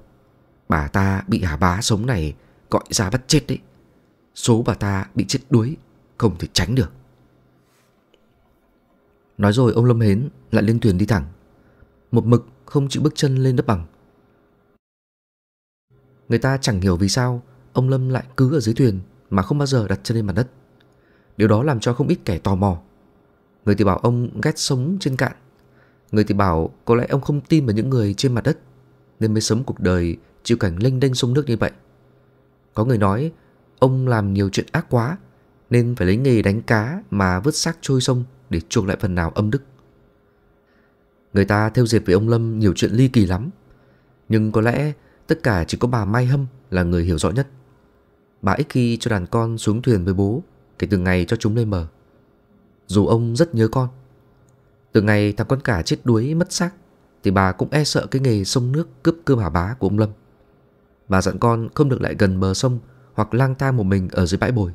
Bà ta bị hà bá sống này gọi ra bắt chết đấy Số bà ta bị chết đuối Không thể tránh được Nói rồi ông Lâm Hến lại lên thuyền đi thẳng Một mực không chịu bước chân lên đất bằng Người ta chẳng hiểu vì sao ông Lâm lại cứ ở dưới thuyền mà không bao giờ đặt chân lên mặt đất. Điều đó làm cho không ít kẻ tò mò. Người thì bảo ông ghét sống trên cạn. Người thì bảo có lẽ ông không tin vào những người trên mặt đất nên mới sống cuộc đời chịu cảnh lênh đênh sông nước như vậy. Có người nói ông làm nhiều chuyện ác quá nên phải lấy nghề đánh cá mà vứt xác trôi sông để chuộc lại phần nào âm đức. Người ta theo dệt về ông Lâm nhiều chuyện ly kỳ lắm, nhưng có lẽ tất cả chỉ có bà Mai Hâm là người hiểu rõ nhất bà ích khi cho đàn con xuống thuyền với bố kể từ ngày cho chúng lên bờ. Dù ông rất nhớ con, từ ngày thằng con cả chết đuối mất xác thì bà cũng e sợ cái nghề sông nước cướp cơm hả bá của ông Lâm. Bà dặn con không được lại gần bờ sông hoặc lang thang một mình ở dưới bãi bồi.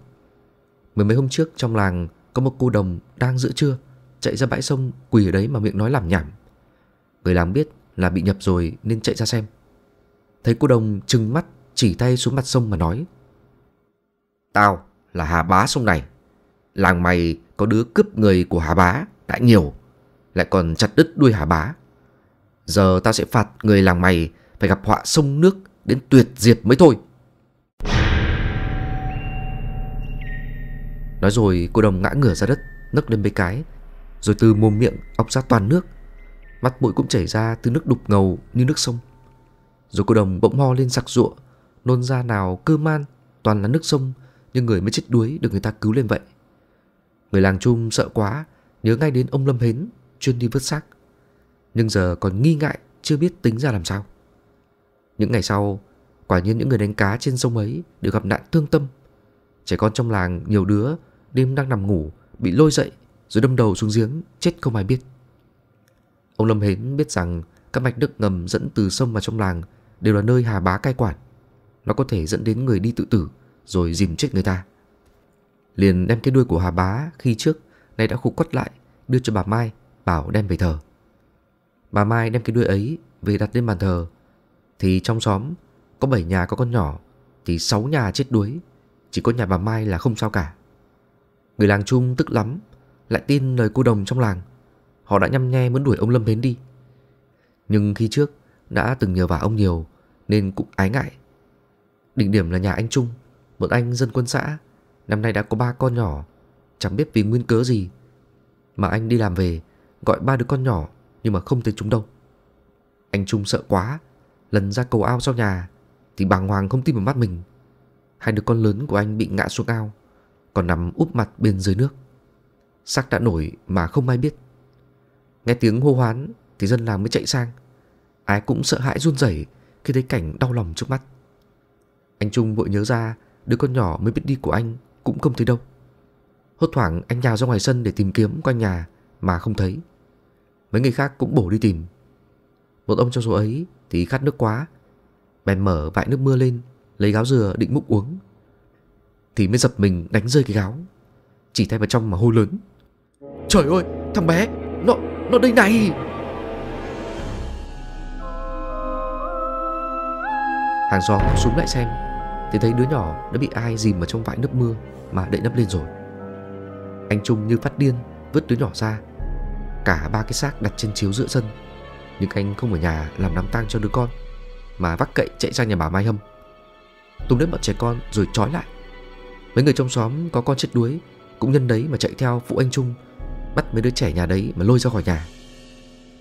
Mười mấy hôm trước trong làng có một cô đồng đang giữa trưa chạy ra bãi sông quỳ ở đấy mà miệng nói làm nhảm. Người làng biết là bị nhập rồi nên chạy ra xem. Thấy cô đồng trừng mắt chỉ tay xuống mặt sông mà nói – Tao là Hà Bá sông này. Làng mày có đứa cướp người của Hà Bá đã nhiều, lại còn chặt đứt đuôi Hà Bá. Giờ tao sẽ phạt người làng mày phải gặp họa sông nước đến tuyệt diệt mới thôi. Nói rồi cô đồng ngã ngửa ra đất, nấc lên mấy cái, rồi từ mồm miệng ọc ra toàn nước. Mắt mũi cũng chảy ra từ nước đục ngầu như nước sông. Rồi cô đồng bỗng ho lên sặc rụa, nôn ra nào cơ man, toàn là nước sông nhưng người mới chết đuối được người ta cứu lên vậy Người làng chung sợ quá Nhớ ngay đến ông Lâm Hến Chuyên đi vớt xác Nhưng giờ còn nghi ngại Chưa biết tính ra làm sao Những ngày sau Quả nhiên những người đánh cá trên sông ấy được gặp nạn thương tâm Trẻ con trong làng nhiều đứa Đêm đang nằm ngủ Bị lôi dậy Rồi đâm đầu xuống giếng Chết không ai biết Ông Lâm Hến biết rằng Các mạch nước ngầm dẫn từ sông vào trong làng Đều là nơi hà bá cai quản Nó có thể dẫn đến người đi tự tử rồi dìm chết người ta. Liền đem cái đuôi của Hà Bá khi trước nay đã khúc quất lại đưa cho bà Mai bảo đem về thờ. Bà Mai đem cái đuôi ấy về đặt lên bàn thờ thì trong xóm có bảy nhà có con nhỏ thì sáu nhà chết đuối chỉ có nhà bà Mai là không sao cả. Người làng chung tức lắm lại tin lời cô đồng trong làng họ đã nhăm nhe muốn đuổi ông Lâm đến đi. Nhưng khi trước đã từng nhờ vả ông nhiều nên cũng ái ngại. Đỉnh điểm là nhà anh Trung một anh dân quân xã Năm nay đã có ba con nhỏ Chẳng biết vì nguyên cớ gì Mà anh đi làm về Gọi ba đứa con nhỏ Nhưng mà không thấy chúng đâu Anh Trung sợ quá Lần ra cầu ao sau nhà Thì bàng hoàng không tin vào mắt mình Hai đứa con lớn của anh bị ngã xuống ao Còn nằm úp mặt bên dưới nước Sắc đã nổi mà không ai biết Nghe tiếng hô hoán Thì dân làng mới chạy sang Ai cũng sợ hãi run rẩy Khi thấy cảnh đau lòng trước mắt Anh Trung vội nhớ ra Đứa con nhỏ mới biết đi của anh Cũng không thấy đâu Hốt thoảng anh nhào ra ngoài sân để tìm kiếm quanh nhà Mà không thấy Mấy người khác cũng bổ đi tìm Một ông trong số ấy thì khát nước quá Bèn mở vại nước mưa lên Lấy gáo dừa định múc uống Thì mới giật mình đánh rơi cái gáo Chỉ tay vào trong mà hô lớn Trời ơi thằng bé Nó, nó đây này Hàng xóm súng lại xem thì thấy đứa nhỏ đã bị ai dìm vào trong vại nấp mưa mà đậy nấp lên rồi. Anh Trung như phát điên vứt đứa nhỏ ra. Cả ba cái xác đặt trên chiếu giữa sân. Nhưng anh không ở nhà làm đám tang cho đứa con mà vác cậy chạy ra nhà bà Mai Hâm. Tùng đến bọn trẻ con rồi trói lại. Mấy người trong xóm có con chết đuối cũng nhân đấy mà chạy theo phụ anh Trung bắt mấy đứa trẻ nhà đấy mà lôi ra khỏi nhà.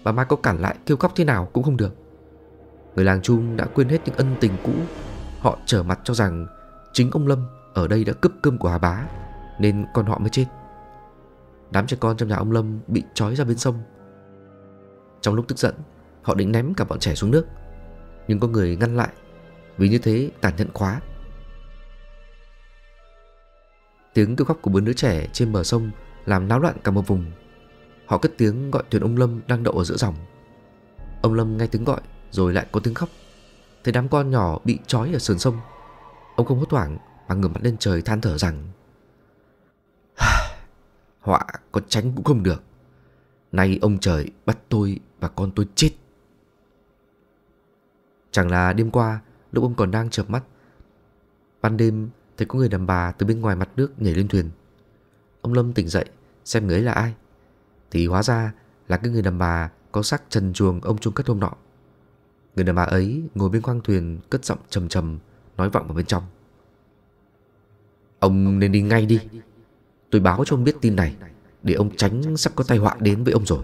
Bà Mai có cản lại kêu khóc thế nào cũng không được. Người làng Trung đã quên hết những ân tình cũ Họ trở mặt cho rằng chính ông Lâm ở đây đã cướp cơm của Hà Bá nên con họ mới chết. Đám trẻ con trong nhà ông Lâm bị trói ra bên sông. Trong lúc tức giận, họ định ném cả bọn trẻ xuống nước. Nhưng có người ngăn lại, vì như thế tàn nhẫn quá. Tiếng kêu khóc của bốn đứa trẻ trên bờ sông làm náo loạn cả một vùng. Họ cất tiếng gọi thuyền ông Lâm đang đậu ở giữa dòng. Ông Lâm nghe tiếng gọi rồi lại có tiếng khóc thấy đám con nhỏ bị trói ở sườn sông. Ông không hốt hoảng mà ngửa mặt lên trời than thở rằng Họa có tránh cũng không được. Nay ông trời bắt tôi và con tôi chết. Chẳng là đêm qua, lúc ông còn đang chợp mắt, ban đêm thấy có người đàn bà từ bên ngoài mặt nước nhảy lên thuyền. Ông Lâm tỉnh dậy, xem người ấy là ai. Thì hóa ra là cái người đàn bà có sắc trần chuồng ông Trung Cất hôm nọ. Người đàn bà ấy ngồi bên khoang thuyền cất giọng trầm trầm nói vọng vào bên trong. Ông nên đi ngay đi. Tôi báo cho ông biết tin này để ông tránh sắp có tai họa đến với ông rồi.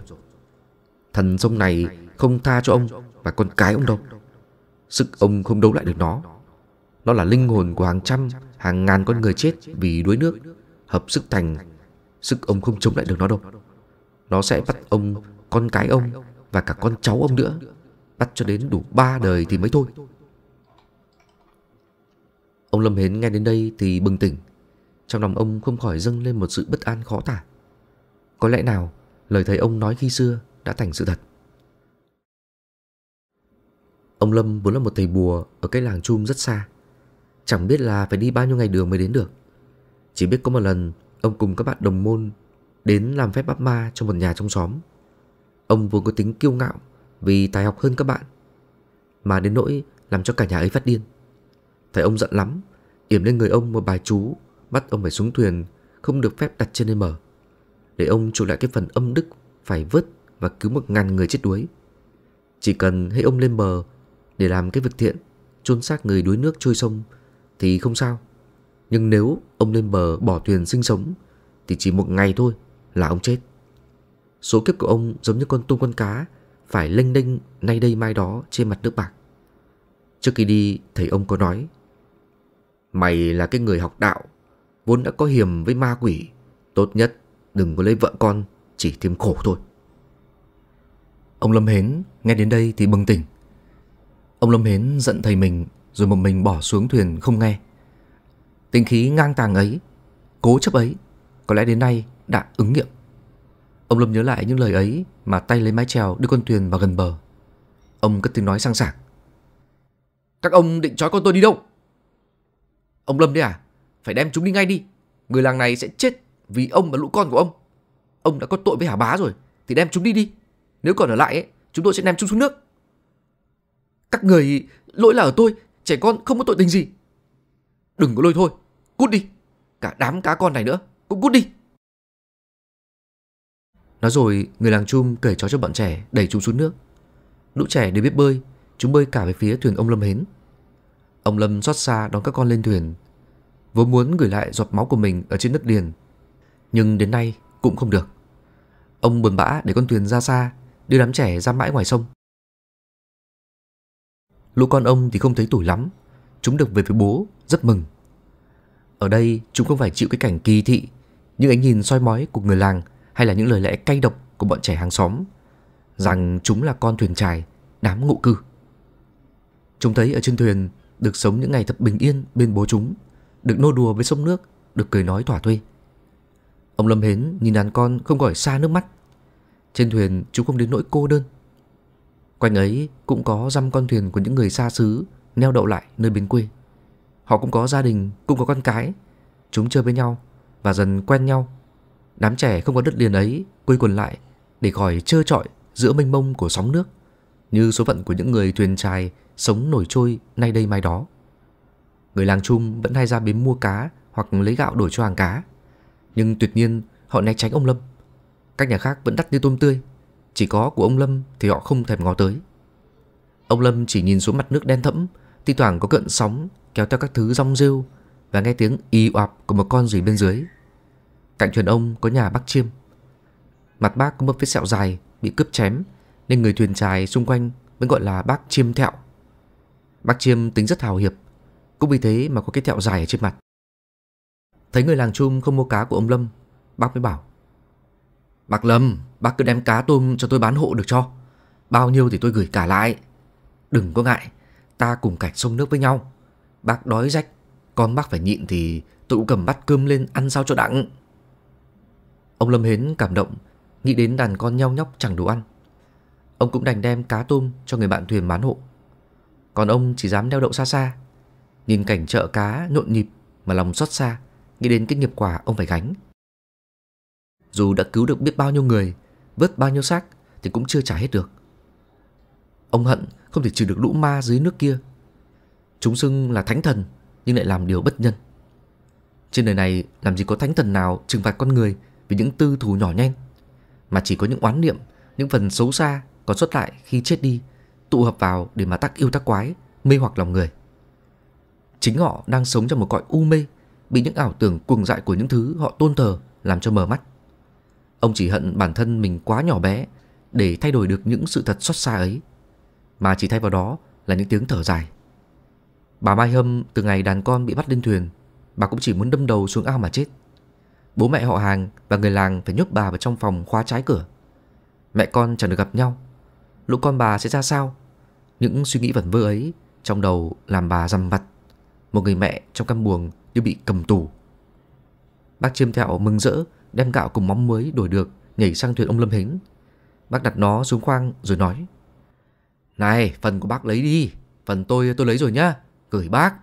Thần sông này không tha cho ông và con cái ông đâu. Sức ông không đấu lại được nó. Nó là linh hồn của hàng trăm, hàng ngàn con người chết vì đuối nước, hợp sức thành. Sức ông không chống lại được nó đâu. Nó sẽ bắt ông, con cái ông và cả con cháu ông nữa Bắt cho đến đủ ba đời thì mới thôi Ông Lâm Hến nghe đến đây thì bừng tỉnh Trong lòng ông không khỏi dâng lên một sự bất an khó tả Có lẽ nào lời thầy ông nói khi xưa đã thành sự thật Ông Lâm vốn là một thầy bùa ở cái làng Chum rất xa Chẳng biết là phải đi bao nhiêu ngày đường mới đến được Chỉ biết có một lần ông cùng các bạn đồng môn đến làm phép bắt ma cho một nhà trong xóm Ông vốn có tính kiêu ngạo vì tài học hơn các bạn. Mà đến nỗi làm cho cả nhà ấy phát điên. Thầy ông giận lắm, yểm lên người ông một bài chú, bắt ông phải xuống thuyền, không được phép đặt trên nơi mở. Để ông trụ lại cái phần âm đức phải vớt và cứu một ngàn người chết đuối. Chỉ cần ông lên bờ để làm cái việc thiện, chôn xác người đuối nước trôi sông thì không sao. Nhưng nếu ông lên bờ bỏ thuyền sinh sống thì chỉ một ngày thôi là ông chết. Số kiếp của ông giống như con tôm con cá phải lênh đênh nay đây mai đó trên mặt nước bạc. Trước khi đi, thầy ông có nói, Mày là cái người học đạo, vốn đã có hiểm với ma quỷ, tốt nhất đừng có lấy vợ con, chỉ thêm khổ thôi. Ông Lâm Hến nghe đến đây thì bừng tỉnh. Ông Lâm Hến giận thầy mình rồi một mình bỏ xuống thuyền không nghe. tinh khí ngang tàng ấy, cố chấp ấy, có lẽ đến nay đã ứng nghiệm. Ông Lâm nhớ lại những lời ấy mà tay lấy mái chèo đưa con thuyền vào gần bờ. Ông cất tiếng nói sang sảng. Các ông định trói con tôi đi đâu? Ông Lâm đấy à? Phải đem chúng đi ngay đi. Người làng này sẽ chết vì ông và lũ con của ông. Ông đã có tội với Hà Bá rồi thì đem chúng đi đi. Nếu còn ở lại ấy, chúng tôi sẽ đem chúng xuống nước. Các người lỗi là ở tôi, trẻ con không có tội tình gì. Đừng có lôi thôi, cút đi. Cả đám cá con này nữa, cũng cút đi. Nói rồi người làng Chum cởi chó cho bọn trẻ Đẩy chúng xuống nước Lũ trẻ đều biết bơi Chúng bơi cả về phía thuyền ông Lâm hến Ông Lâm xót xa đón các con lên thuyền Vốn muốn gửi lại giọt máu của mình Ở trên đất liền Nhưng đến nay cũng không được Ông buồn bã để con thuyền ra xa Đưa đám trẻ ra mãi ngoài sông Lũ con ông thì không thấy tuổi lắm Chúng được về với bố rất mừng Ở đây chúng không phải chịu cái cảnh kỳ thị những ánh nhìn soi mói của người làng hay là những lời lẽ cay độc của bọn trẻ hàng xóm rằng chúng là con thuyền trài, đám ngụ cư. Chúng thấy ở trên thuyền được sống những ngày thật bình yên bên bố chúng, được nô đùa với sông nước, được cười nói thỏa thuê. Ông Lâm Hến nhìn đàn con không khỏi xa nước mắt. Trên thuyền chú không đến nỗi cô đơn. Quanh ấy cũng có dăm con thuyền của những người xa xứ neo đậu lại nơi bến quê. Họ cũng có gia đình, cũng có con cái. Chúng chơi với nhau và dần quen nhau Đám trẻ không có đất liền ấy quây quần lại để khỏi trơ trọi giữa mênh mông của sóng nước, như số phận của những người thuyền trài sống nổi trôi nay đây mai đó. Người làng Trung vẫn hay ra bến mua cá hoặc lấy gạo đổi cho hàng cá, nhưng tuyệt nhiên họ né tránh ông Lâm. Các nhà khác vẫn đắt như tôm tươi, chỉ có của ông Lâm thì họ không thèm ngó tới. Ông Lâm chỉ nhìn xuống mặt nước đen thẫm, thi thoảng có cận sóng kéo theo các thứ rong rêu và nghe tiếng y oạp của một con gì bên dưới Cạnh thuyền ông có nhà bác Chiêm Mặt bác có một vết sẹo dài Bị cướp chém Nên người thuyền trài xung quanh Vẫn gọi là bác Chiêm thẹo Bác Chiêm tính rất hào hiệp Cũng vì thế mà có cái thẹo dài ở trên mặt Thấy người làng chung không mua cá của ông Lâm Bác mới bảo Bác Lâm, bác cứ đem cá tôm cho tôi bán hộ được cho Bao nhiêu thì tôi gửi cả lại Đừng có ngại Ta cùng cảnh sông nước với nhau Bác đói rách Con bác phải nhịn thì tôi cũng cầm bát cơm lên ăn sao cho đặng Ông Lâm Hến cảm động, nghĩ đến đàn con nhau nhóc chẳng đủ ăn. Ông cũng đành đem cá tôm cho người bạn thuyền bán hộ. Còn ông chỉ dám đeo đậu xa xa, nhìn cảnh chợ cá nhộn nhịp mà lòng xót xa, nghĩ đến cái nghiệp quả ông phải gánh. Dù đã cứu được biết bao nhiêu người, vớt bao nhiêu xác thì cũng chưa trả hết được. Ông hận không thể trừ được lũ ma dưới nước kia. Chúng xưng là thánh thần nhưng lại làm điều bất nhân. Trên đời này làm gì có thánh thần nào trừng phạt con người vì những tư thù nhỏ nhen mà chỉ có những oán niệm những phần xấu xa còn xuất lại khi chết đi tụ hợp vào để mà tác yêu tác quái mê hoặc lòng người chính họ đang sống trong một cõi u mê bị những ảo tưởng cuồng dại của những thứ họ tôn thờ làm cho mờ mắt ông chỉ hận bản thân mình quá nhỏ bé để thay đổi được những sự thật xót xa ấy mà chỉ thay vào đó là những tiếng thở dài bà mai hâm từ ngày đàn con bị bắt lên thuyền bà cũng chỉ muốn đâm đầu xuống ao mà chết Bố mẹ họ hàng và người làng phải nhốt bà vào trong phòng khóa trái cửa Mẹ con chẳng được gặp nhau Lũ con bà sẽ ra sao Những suy nghĩ vẩn vơ ấy Trong đầu làm bà rằm mặt Một người mẹ trong căn buồng như bị cầm tù Bác chiêm thẹo mừng rỡ Đem gạo cùng móng muối đổi được Nhảy sang thuyền ông Lâm Hính Bác đặt nó xuống khoang rồi nói Này phần của bác lấy đi Phần tôi tôi lấy rồi nhá Gửi bác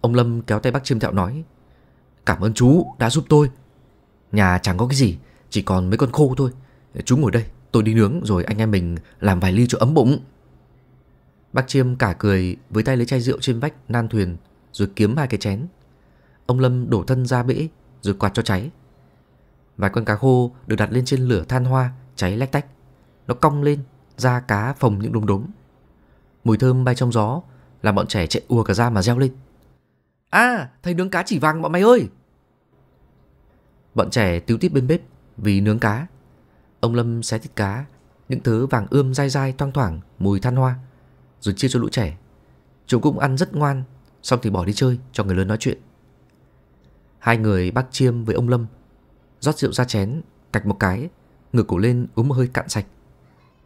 Ông Lâm kéo tay bác chiêm thẹo nói Cảm ơn chú đã giúp tôi Nhà chẳng có cái gì Chỉ còn mấy con khô thôi Chú ngồi đây tôi đi nướng rồi anh em mình làm vài ly cho ấm bụng Bác Chiêm cả cười với tay lấy chai rượu trên vách nan thuyền Rồi kiếm hai cái chén Ông Lâm đổ thân ra bể rồi quạt cho cháy Vài con cá khô được đặt lên trên lửa than hoa cháy lách tách Nó cong lên da cá phồng những đốm đốm Mùi thơm bay trong gió làm bọn trẻ chạy ùa cả ra mà reo lên À, thầy nướng cá chỉ vàng bọn mày ơi! Bọn trẻ tíu tít bên bếp vì nướng cá. Ông Lâm xé thịt cá, những thứ vàng ươm dai dai thoang thoảng mùi than hoa, rồi chia cho lũ trẻ. Chúng cũng ăn rất ngoan, xong thì bỏ đi chơi cho người lớn nói chuyện. Hai người bác chiêm với ông Lâm, rót rượu ra chén, cạch một cái, ngửa cổ lên uống một hơi cạn sạch.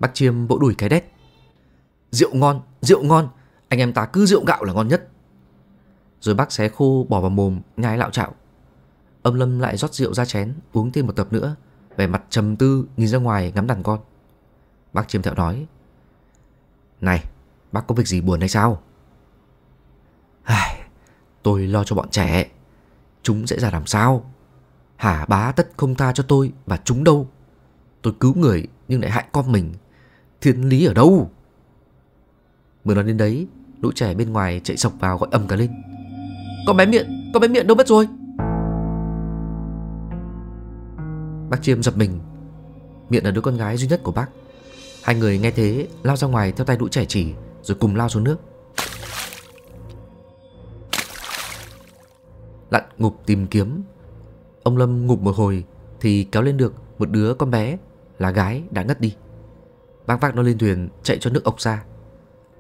Bác chiêm vỗ đùi cái đét. Rượu ngon, rượu ngon, anh em ta cứ rượu gạo là ngon nhất. Rồi bác xé khô bỏ vào mồm nhai lạo chạo Ông Lâm lại rót rượu ra chén Uống thêm một tập nữa Vẻ mặt trầm tư nhìn ra ngoài ngắm đàn con Bác chiêm thẹo nói Này bác có việc gì buồn hay sao Ai, Tôi lo cho bọn trẻ Chúng sẽ ra làm sao Hả bá tất không tha cho tôi Và chúng đâu Tôi cứu người nhưng lại hại con mình Thiên lý ở đâu Mới nói đến đấy Lũ trẻ bên ngoài chạy sọc vào gọi ầm cả lên con bé miệng Con bé miệng đâu mất rồi Bác Chiêm giật mình Miệng là đứa con gái duy nhất của bác Hai người nghe thế lao ra ngoài theo tay đũ trẻ chỉ Rồi cùng lao xuống nước Lặn ngục tìm kiếm Ông Lâm ngục một hồi Thì kéo lên được một đứa con bé Là gái đã ngất đi Bác vác nó lên thuyền chạy cho nước ộc ra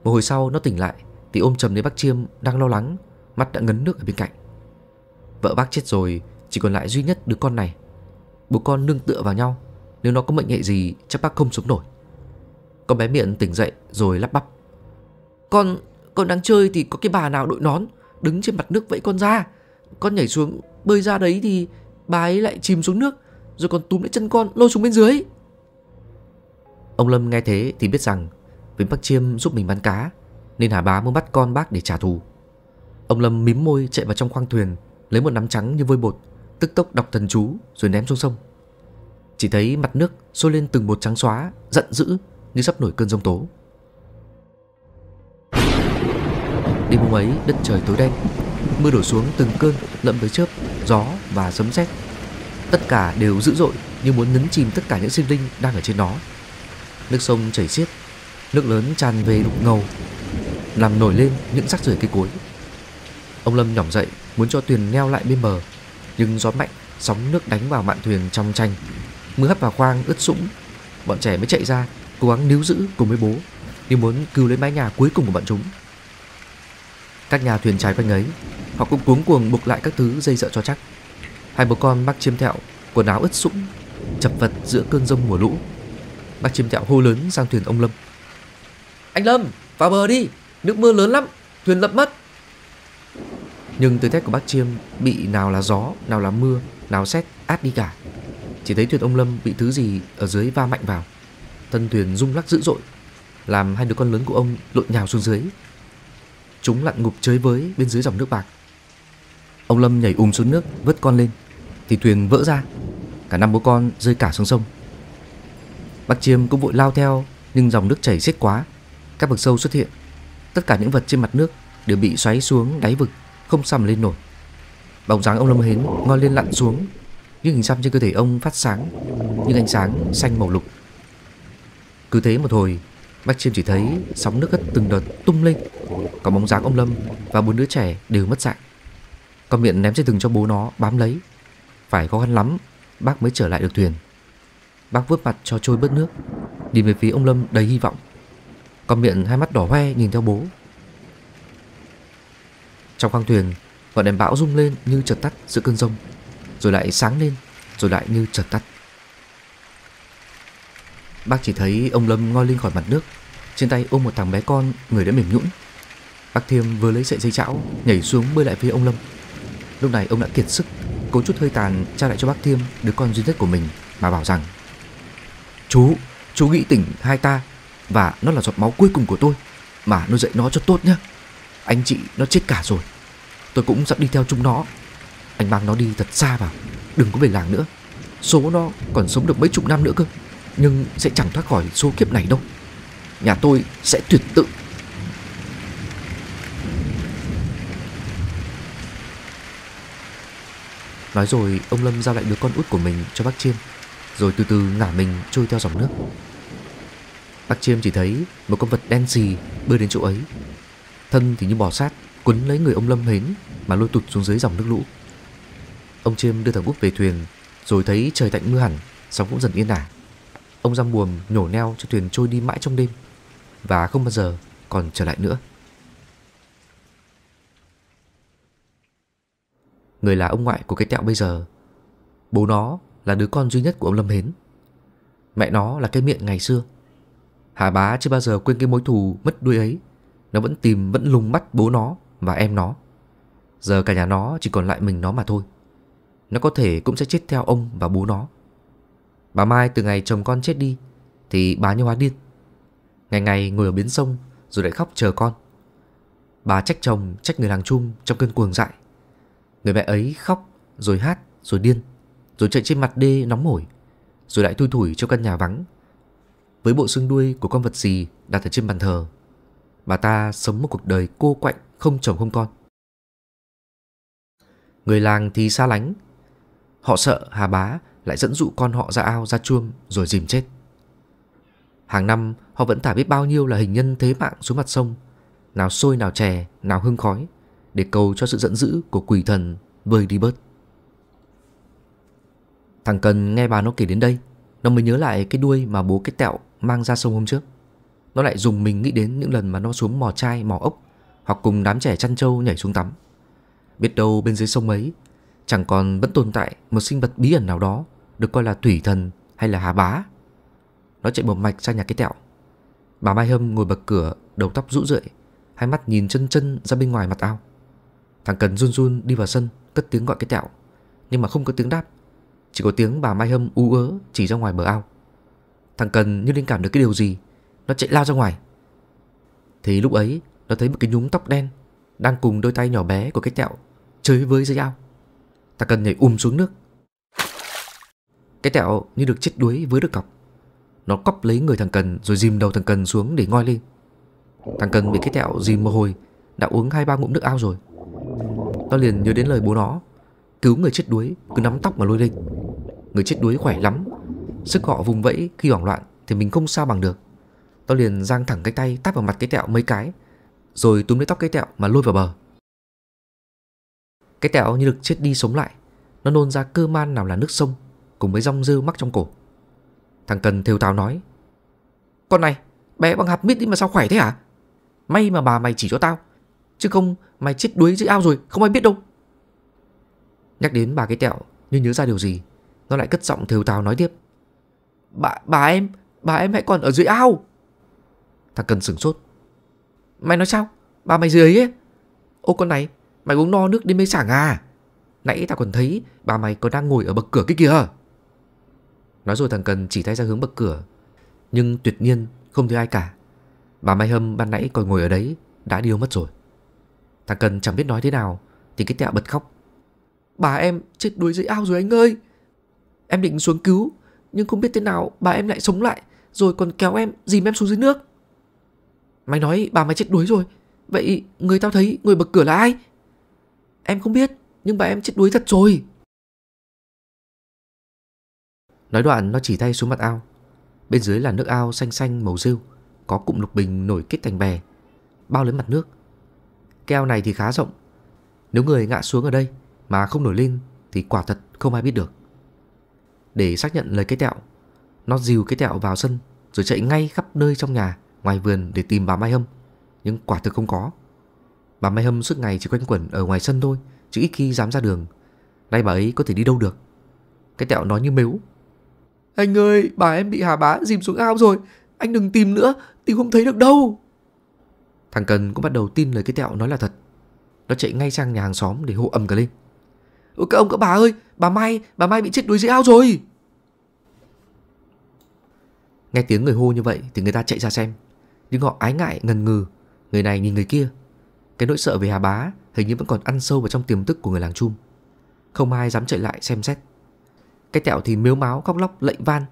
Một hồi sau nó tỉnh lại Thì ôm chầm lấy bác Chiêm đang lo lắng Mắt đã ngấn nước ở bên cạnh Vợ bác chết rồi Chỉ còn lại duy nhất đứa con này Bố con nương tựa vào nhau Nếu nó có mệnh hệ gì chắc bác không sống nổi Con bé miệng tỉnh dậy rồi lắp bắp Con con đang chơi thì có cái bà nào đội nón Đứng trên mặt nước vẫy con ra Con nhảy xuống bơi ra đấy thì Bà ấy lại chìm xuống nước Rồi còn túm lấy chân con lôi xuống bên dưới Ông Lâm nghe thế thì biết rằng Vì bác Chiêm giúp mình bán cá Nên Hà Bá muốn bắt con bác để trả thù Ông Lâm mím môi chạy vào trong khoang thuyền, lấy một nắm trắng như vôi bột, tức tốc đọc thần chú rồi ném xuống sông. Chỉ thấy mặt nước sôi lên từng bột trắng xóa, giận dữ như sắp nổi cơn giông tố. Đêm hôm ấy đất trời tối đen, mưa đổ xuống từng cơn lẫn với chớp, gió và sấm sét. Tất cả đều dữ dội như muốn nhấn chìm tất cả những sinh linh đang ở trên nó. Nước sông chảy xiết, nước lớn tràn về đục ngầu, làm nổi lên những rác rưởi cây cối Ông Lâm nhỏm dậy muốn cho thuyền neo lại bên bờ Nhưng gió mạnh sóng nước đánh vào mạn thuyền trong tranh Mưa hắt vào khoang ướt sũng Bọn trẻ mới chạy ra cố gắng níu giữ cùng với bố Như muốn cứu lấy mái nhà cuối cùng của bọn chúng Các nhà thuyền trái quanh ấy Họ cũng cuống cuồng buộc lại các thứ dây dợ cho chắc Hai bố con bác chiêm thẹo Quần áo ướt sũng Chập vật giữa cơn rông mùa lũ Bác chiêm thẹo hô lớn sang thuyền ông Lâm Anh Lâm vào bờ đi Nước mưa lớn lắm Thuyền lật mất nhưng tư thế của bác Chiêm bị nào là gió, nào là mưa, nào xét át đi cả. Chỉ thấy thuyền ông Lâm bị thứ gì ở dưới va mạnh vào. Thân thuyền rung lắc dữ dội, làm hai đứa con lớn của ông lộn nhào xuống dưới. Chúng lặn ngục chơi với bên dưới dòng nước bạc. Ông Lâm nhảy ùm xuống nước vớt con lên, thì thuyền vỡ ra. Cả năm bố con rơi cả xuống sông. Bác Chiêm cũng vội lao theo, nhưng dòng nước chảy xiết quá. Các vực sâu xuất hiện. Tất cả những vật trên mặt nước đều bị xoáy xuống đáy vực không sầm lên nổi bóng dáng ông lâm hến ngoi lên lặn xuống những hình xăm trên cơ thể ông phát sáng những ánh sáng xanh màu lục cứ thế một hồi bách chiêm chỉ thấy sóng nước hất từng đợt tung lên có bóng dáng ông lâm và bốn đứa trẻ đều mất dạng con miệng ném dây thừng cho bố nó bám lấy phải khó khăn lắm bác mới trở lại được thuyền bác vớt mặt cho trôi bớt nước đi về phía ông lâm đầy hy vọng con miệng hai mắt đỏ hoe nhìn theo bố trong khoang thuyền, ngọn đèn bão rung lên như chợt tắt giữa cơn rông, rồi lại sáng lên, rồi lại như chợt tắt. Bác chỉ thấy ông Lâm ngoi lên khỏi mặt nước, trên tay ôm một thằng bé con, người đã mềm nhũn. Bác Thiêm vừa lấy sợi dây chảo, nhảy xuống bơi lại phía ông Lâm. Lúc này ông đã kiệt sức, cố chút hơi tàn trao lại cho bác Thiêm đứa con duy nhất của mình mà bảo rằng Chú, chú nghĩ tỉnh hai ta và nó là giọt máu cuối cùng của tôi mà nuôi dạy nó cho tốt nhé. Anh chị nó chết cả rồi Tôi cũng sắp đi theo chúng nó Anh mang nó đi thật xa vào Đừng có về làng nữa Số nó còn sống được mấy chục năm nữa cơ Nhưng sẽ chẳng thoát khỏi số kiếp này đâu Nhà tôi sẽ tuyệt tự Nói rồi ông Lâm giao lại đứa con út của mình cho bác Chiêm Rồi từ từ ngả mình trôi theo dòng nước Bác Chiêm chỉ thấy một con vật đen xì bơi đến chỗ ấy Thân thì như bò sát Quấn lấy người ông Lâm hến Mà lôi tụt xuống dưới dòng nước lũ Ông Chiêm đưa thằng Út về thuyền Rồi thấy trời tạnh mưa hẳn Sóng cũng dần yên ả Ông giam buồm nhổ neo cho thuyền trôi đi mãi trong đêm Và không bao giờ còn trở lại nữa Người là ông ngoại của cái tẹo bây giờ Bố nó là đứa con duy nhất của ông Lâm Hến Mẹ nó là cái miệng ngày xưa Hà bá chưa bao giờ quên cái mối thù mất đuôi ấy nó vẫn tìm vẫn lùng bắt bố nó và em nó Giờ cả nhà nó chỉ còn lại mình nó mà thôi Nó có thể cũng sẽ chết theo ông và bố nó Bà Mai từ ngày chồng con chết đi Thì bà như hóa điên Ngày ngày ngồi ở bến sông Rồi lại khóc chờ con Bà trách chồng trách người làng chung trong cơn cuồng dại Người mẹ ấy khóc Rồi hát rồi điên Rồi chạy trên mặt đê nóng hổi Rồi lại thui thủi cho căn nhà vắng Với bộ xương đuôi của con vật gì đặt ở trên bàn thờ Bà ta sống một cuộc đời cô quạnh Không chồng không con Người làng thì xa lánh Họ sợ Hà Bá lại dẫn dụ con họ ra ao ra chuông rồi dìm chết Hàng năm họ vẫn thả biết bao nhiêu là hình nhân thế mạng xuống mặt sông Nào sôi nào chè nào hương khói Để cầu cho sự giận dữ của quỷ thần vơi đi bớt Thằng Cần nghe bà nó kể đến đây Nó mới nhớ lại cái đuôi mà bố cái tẹo mang ra sông hôm trước nó lại dùng mình nghĩ đến những lần mà nó xuống mò chai, mò ốc Hoặc cùng đám trẻ chăn trâu nhảy xuống tắm Biết đâu bên dưới sông ấy Chẳng còn vẫn tồn tại một sinh vật bí ẩn nào đó Được coi là thủy thần hay là hà bá Nó chạy một mạch ra nhà cái tẹo Bà Mai Hâm ngồi bật cửa Đầu tóc rũ rượi Hai mắt nhìn chân chân ra bên ngoài mặt ao Thằng Cần run run đi vào sân Cất tiếng gọi cái tẹo Nhưng mà không có tiếng đáp Chỉ có tiếng bà Mai Hâm u ớ chỉ ra ngoài bờ ao Thằng Cần như linh cảm được cái điều gì nó chạy lao ra ngoài Thì lúc ấy Nó thấy một cái nhúm tóc đen Đang cùng đôi tay nhỏ bé của cái tẹo Chơi với dưới ao Ta cần nhảy um xuống nước Cái tẹo như được chết đuối với được cọc Nó cóp lấy người thằng Cần Rồi dìm đầu thằng Cần xuống để ngoi lên Thằng Cần bị cái tẹo dìm một hồi Đã uống hai ba ngụm nước ao rồi Nó liền nhớ đến lời bố nó Cứu người chết đuối cứ nắm tóc mà lôi lên Người chết đuối khỏe lắm Sức họ vùng vẫy khi hoảng loạn Thì mình không sao bằng được Tao liền giang thẳng cái tay tát vào mặt cái tẹo mấy cái Rồi túm lấy tóc cái tẹo mà lôi vào bờ Cái tẹo như được chết đi sống lại Nó nôn ra cơ man nào là nước sông Cùng với rong dư mắc trong cổ Thằng Cần thều tào nói Con này bé bằng hạt mít đi mà sao khỏe thế hả May mà bà mày chỉ cho tao Chứ không mày chết đuối dưới ao rồi Không ai biết đâu Nhắc đến bà cái tẹo như nhớ ra điều gì Nó lại cất giọng thều tào nói tiếp Bà, bà em Bà em hãy còn ở dưới ao Thằng Cần sửng sốt Mày nói sao? ba mày dưới ấy Ô con này, mày uống no nước đi mới sảng à Nãy tao còn thấy ba mày còn đang ngồi ở bậc cửa cái kìa Nói rồi thằng Cần chỉ tay ra hướng bậc cửa Nhưng tuyệt nhiên không thấy ai cả Bà Mai Hâm ban nãy còn ngồi ở đấy Đã điêu mất rồi Thằng Cần chẳng biết nói thế nào Thì cái tẹo bật khóc Bà em chết đuối dưới ao rồi anh ơi Em định xuống cứu Nhưng không biết thế nào bà em lại sống lại Rồi còn kéo em dìm em xuống dưới nước Mày nói bà mày chết đuối rồi Vậy người tao thấy người bậc cửa là ai Em không biết Nhưng bà em chết đuối thật rồi Nói đoạn nó chỉ tay xuống mặt ao Bên dưới là nước ao xanh xanh màu rêu Có cụm lục bình nổi kết thành bè Bao lấy mặt nước keo này thì khá rộng Nếu người ngã xuống ở đây mà không nổi lên Thì quả thật không ai biết được Để xác nhận lời cái tẹo Nó dìu cái tẹo vào sân Rồi chạy ngay khắp nơi trong nhà ngoài vườn để tìm bà Mai Hâm, nhưng quả thực không có. Bà Mai Hâm suốt ngày chỉ quanh quẩn ở ngoài sân thôi, chứ ít khi dám ra đường. Nay bà ấy có thể đi đâu được? Cái tẹo nói như mếu. Anh ơi, bà em bị Hà Bá dìm xuống ao rồi, anh đừng tìm nữa, tìm không thấy được đâu. Thằng Cần cũng bắt đầu tin lời cái tẹo nói là thật. Nó chạy ngay sang nhà hàng xóm để hô ầm cả lên. Ôi các ông các bà ơi, bà Mai, bà Mai bị chết đuối dưới ao rồi. Nghe tiếng người hô như vậy thì người ta chạy ra xem nhưng họ ái ngại ngần ngừ, người này nhìn người kia. Cái nỗi sợ về Hà Bá hình như vẫn còn ăn sâu vào trong tiềm thức của người làng Chum. Không ai dám chạy lại xem xét. Cái tẹo thì miếu máu khóc lóc lệnh van,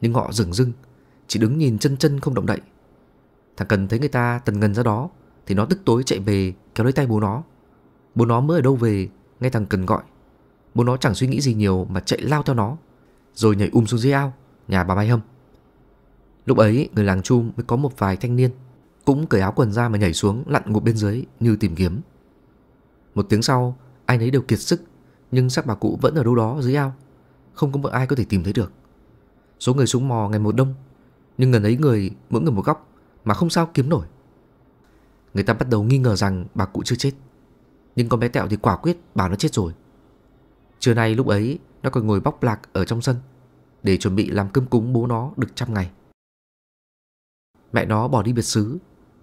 nhưng họ dừng dưng, chỉ đứng nhìn chân chân không động đậy. Thằng Cần thấy người ta tần ngần ra đó, thì nó tức tối chạy về kéo lấy tay bố nó. Bố nó mới ở đâu về, nghe thằng Cần gọi. Bố nó chẳng suy nghĩ gì nhiều mà chạy lao theo nó, rồi nhảy um xuống dưới ao, nhà bà Mai Hâm. Lúc ấy người làng Chum mới có một vài thanh niên Cũng cởi áo quần ra mà nhảy xuống lặn ngụp bên dưới như tìm kiếm Một tiếng sau ai nấy đều kiệt sức Nhưng xác bà cụ vẫn ở đâu đó dưới ao Không có một ai có thể tìm thấy được Số người súng mò ngày một đông Nhưng gần ấy người mỗi người một góc Mà không sao kiếm nổi Người ta bắt đầu nghi ngờ rằng bà cụ chưa chết Nhưng con bé Tẹo thì quả quyết bà nó chết rồi Trưa nay lúc ấy Nó còn ngồi bóc lạc ở trong sân Để chuẩn bị làm cơm cúng bố nó được trăm ngày Mẹ nó bỏ đi biệt xứ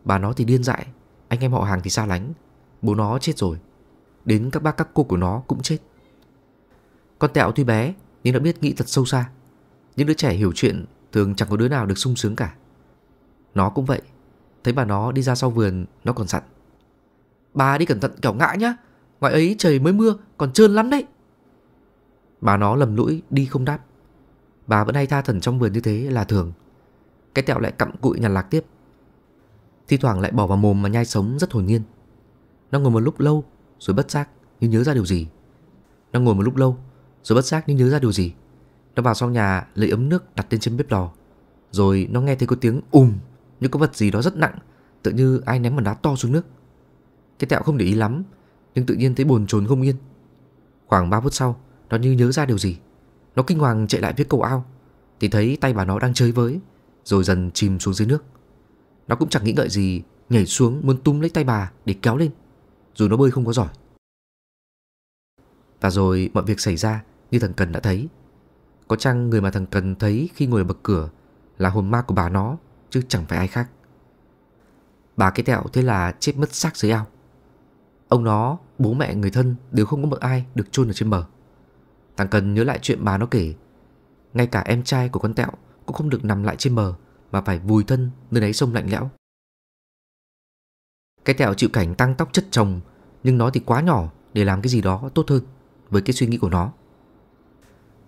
Bà nó thì điên dại Anh em họ hàng thì xa lánh Bố nó chết rồi Đến các bác các cô của nó cũng chết Con Tẹo tuy bé Nhưng đã biết nghĩ thật sâu xa Những đứa trẻ hiểu chuyện Thường chẳng có đứa nào được sung sướng cả Nó cũng vậy Thấy bà nó đi ra sau vườn Nó còn dặn Bà đi cẩn thận kẻo ngã nhá Ngoài ấy trời mới mưa còn trơn lắm đấy Bà nó lầm lũi đi không đáp Bà vẫn hay tha thần trong vườn như thế là thường cái tẹo lại cặm cụi nhằn lạc tiếp. Thi thoảng lại bỏ vào mồm mà nhai sống rất hồn nhiên. Nó ngồi một lúc lâu rồi bất giác như nhớ ra điều gì. Nó ngồi một lúc lâu rồi bất giác như nhớ ra điều gì. Nó vào sau nhà lấy ấm nước đặt lên trên bếp lò. Rồi nó nghe thấy có tiếng ùm như có vật gì đó rất nặng tự như ai ném một đá to xuống nước. Cái tẹo không để ý lắm nhưng tự nhiên thấy bồn chồn không yên. Khoảng ba phút sau nó như nhớ ra điều gì. Nó kinh hoàng chạy lại phía cầu ao thì thấy tay bà nó đang chơi với rồi dần chìm xuống dưới nước. Nó cũng chẳng nghĩ ngợi gì, nhảy xuống muốn túm lấy tay bà để kéo lên, dù nó bơi không có giỏi. Và rồi mọi việc xảy ra như thằng Cần đã thấy. Có chăng người mà thằng Cần thấy khi ngồi ở bậc cửa là hồn ma của bà nó, chứ chẳng phải ai khác. Bà cái tẹo thế là chết mất xác dưới ao. Ông nó, bố mẹ người thân đều không có một ai được chôn ở trên bờ. Thằng Cần nhớ lại chuyện bà nó kể. Ngay cả em trai của con tẹo cũng không được nằm lại trên bờ mà phải vùi thân nơi đáy sông lạnh lẽo. Cái tẹo chịu cảnh tăng tóc chất chồng nhưng nó thì quá nhỏ để làm cái gì đó tốt hơn với cái suy nghĩ của nó.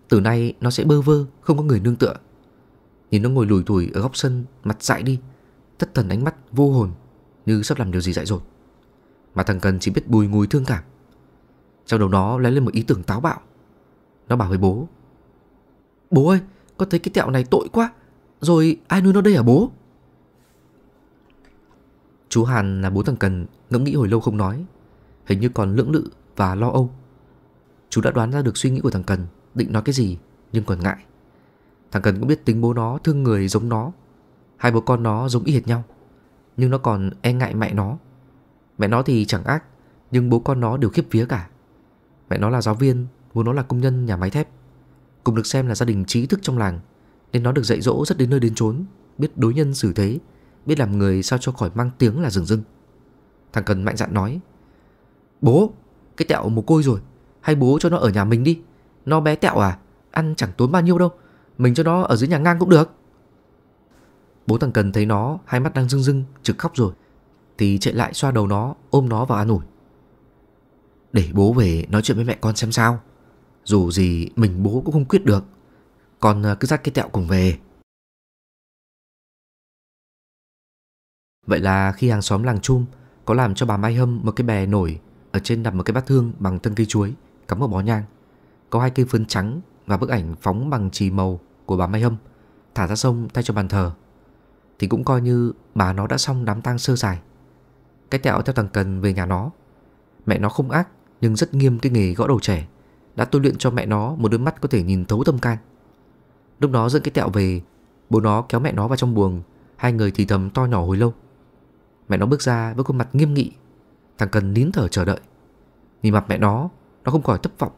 Từ nay nó sẽ bơ vơ, không có người nương tựa. Nhìn nó ngồi lủi thủi ở góc sân, mặt dại đi, thất thần ánh mắt vô hồn như sắp làm điều gì dại dột. Mà thằng Cần chỉ biết bùi ngùi thương cảm. Trong đầu nó lấy lên một ý tưởng táo bạo. Nó bảo với bố. Bố ơi, con thấy cái tẹo này tội quá Rồi ai nuôi nó đây hả bố Chú Hàn là bố thằng Cần ngẫm nghĩ hồi lâu không nói Hình như còn lưỡng lự và lo âu Chú đã đoán ra được suy nghĩ của thằng Cần Định nói cái gì nhưng còn ngại Thằng Cần cũng biết tính bố nó thương người giống nó Hai bố con nó giống y hệt nhau Nhưng nó còn e ngại mẹ nó Mẹ nó thì chẳng ác Nhưng bố con nó đều khiếp vía cả Mẹ nó là giáo viên Bố nó là công nhân nhà máy thép cũng được xem là gia đình trí thức trong làng Nên nó được dạy dỗ rất đến nơi đến chốn Biết đối nhân xử thế Biết làm người sao cho khỏi mang tiếng là rừng rưng Thằng Cần mạnh dạn nói Bố, cái tẹo mồ côi rồi Hay bố cho nó ở nhà mình đi Nó bé tẹo à, ăn chẳng tốn bao nhiêu đâu Mình cho nó ở dưới nhà ngang cũng được Bố thằng Cần thấy nó Hai mắt đang rưng rưng, trực khóc rồi Thì chạy lại xoa đầu nó, ôm nó vào an ủi Để bố về nói chuyện với mẹ con xem sao dù gì mình bố cũng không quyết được Con ờ, cứ dắt cái tẹo cùng về Vậy là khi hàng xóm làng chum Có làm cho bà Mai Hâm một cái bè nổi Ở trên đặt một cái bát thương bằng thân cây chuối Cắm ở bó nhang Có hai cây phấn trắng và bức ảnh phóng bằng trì màu Của bà Mai Hâm Thả ra sông thay cho bàn thờ Thì cũng coi như bà nó đã xong đám tang sơ sài Cái tẹo theo thằng Cần về nhà nó Mẹ nó không ác nhưng rất nghiêm cái nghề gõ đầu trẻ đã tôi luyện cho mẹ nó một đôi mắt có thể nhìn thấu tâm can. Lúc nó dẫn cái tẹo về, bố nó kéo mẹ nó vào trong buồng, hai người thì thầm to nhỏ hồi lâu. Mẹ nó bước ra với khuôn mặt nghiêm nghị, thằng Cần nín thở chờ đợi. Nhìn mặt mẹ nó, nó không khỏi thất vọng.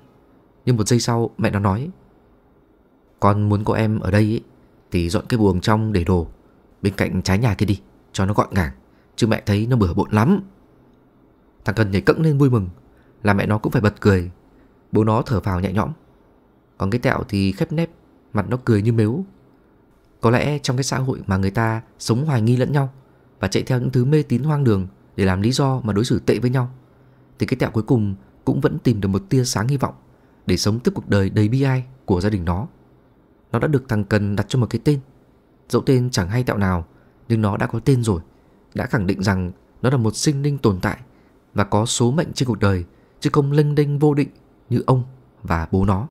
Nhưng một giây sau mẹ nó nói Con muốn có em ở đây ấy, thì dọn cái buồng trong để đồ bên cạnh trái nhà kia đi cho nó gọn gàng chứ mẹ thấy nó bừa bộn lắm thằng cần nhảy cẫng lên vui mừng là mẹ nó cũng phải bật cười Bố nó thở phào nhẹ nhõm Còn cái tẹo thì khép nép Mặt nó cười như mếu Có lẽ trong cái xã hội mà người ta sống hoài nghi lẫn nhau Và chạy theo những thứ mê tín hoang đường Để làm lý do mà đối xử tệ với nhau Thì cái tẹo cuối cùng cũng vẫn tìm được một tia sáng hy vọng Để sống tiếp cuộc đời đầy bi ai của gia đình nó Nó đã được thằng Cần đặt cho một cái tên Dẫu tên chẳng hay tẹo nào Nhưng nó đã có tên rồi Đã khẳng định rằng nó là một sinh linh tồn tại Và có số mệnh trên cuộc đời Chứ không lênh đênh vô định như ông và bố nó.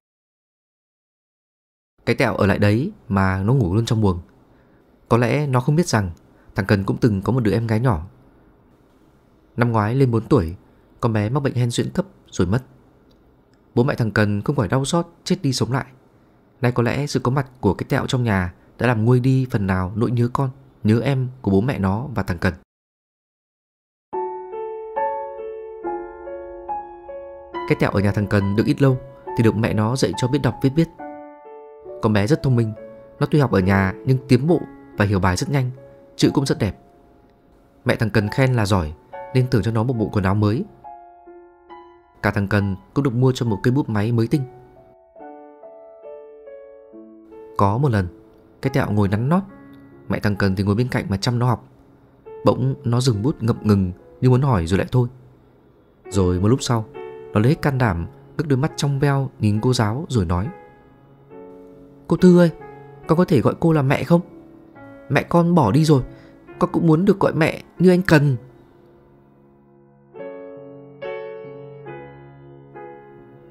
Cái tẹo ở lại đấy mà nó ngủ luôn trong buồng. Có lẽ nó không biết rằng thằng Cần cũng từng có một đứa em gái nhỏ. Năm ngoái lên 4 tuổi, con bé mắc bệnh hen suyễn thấp rồi mất. Bố mẹ thằng Cần không khỏi đau xót chết đi sống lại. Nay có lẽ sự có mặt của cái tẹo trong nhà đã làm nguôi đi phần nào nỗi nhớ con, nhớ em của bố mẹ nó và thằng Cần. Cái tẹo ở nhà thằng Cần được ít lâu Thì được mẹ nó dạy cho biết đọc viết biết Con bé rất thông minh Nó tuy học ở nhà nhưng tiến bộ và hiểu bài rất nhanh Chữ cũng rất đẹp Mẹ thằng Cần khen là giỏi Nên tưởng cho nó một bộ quần áo mới Cả thằng Cần cũng được mua cho một cây bút máy mới tinh Có một lần Cái tẹo ngồi nắn nót Mẹ thằng Cần thì ngồi bên cạnh mà chăm nó học Bỗng nó dừng bút ngập ngừng Như muốn hỏi rồi lại thôi Rồi một lúc sau nó lấy can đảm, ngước đôi mắt trong veo nhìn cô giáo rồi nói Cô Tư ơi, con có thể gọi cô là mẹ không? Mẹ con bỏ đi rồi, con cũng muốn được gọi mẹ như anh cần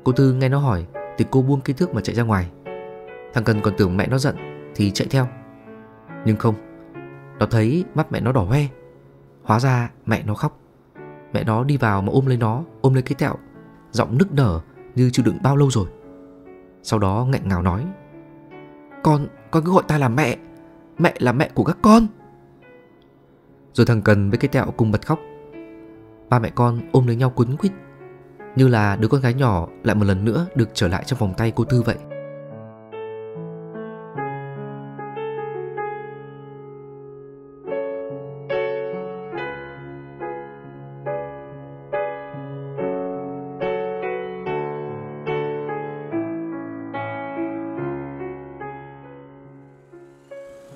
Cô Tư nghe nó hỏi thì cô buông cái thước mà chạy ra ngoài Thằng Cần còn tưởng mẹ nó giận thì chạy theo Nhưng không, nó thấy mắt mẹ nó đỏ hoe Hóa ra mẹ nó khóc Mẹ nó đi vào mà ôm lấy nó Ôm lấy cái tẹo giọng nức nở như chịu đựng bao lâu rồi. Sau đó nghẹn ngào nói, con, con cứ gọi ta là mẹ, mẹ là mẹ của các con. Rồi thằng Cần với cái tẹo cùng bật khóc. Ba mẹ con ôm lấy nhau quấn quýt, như là đứa con gái nhỏ lại một lần nữa được trở lại trong vòng tay cô Tư vậy.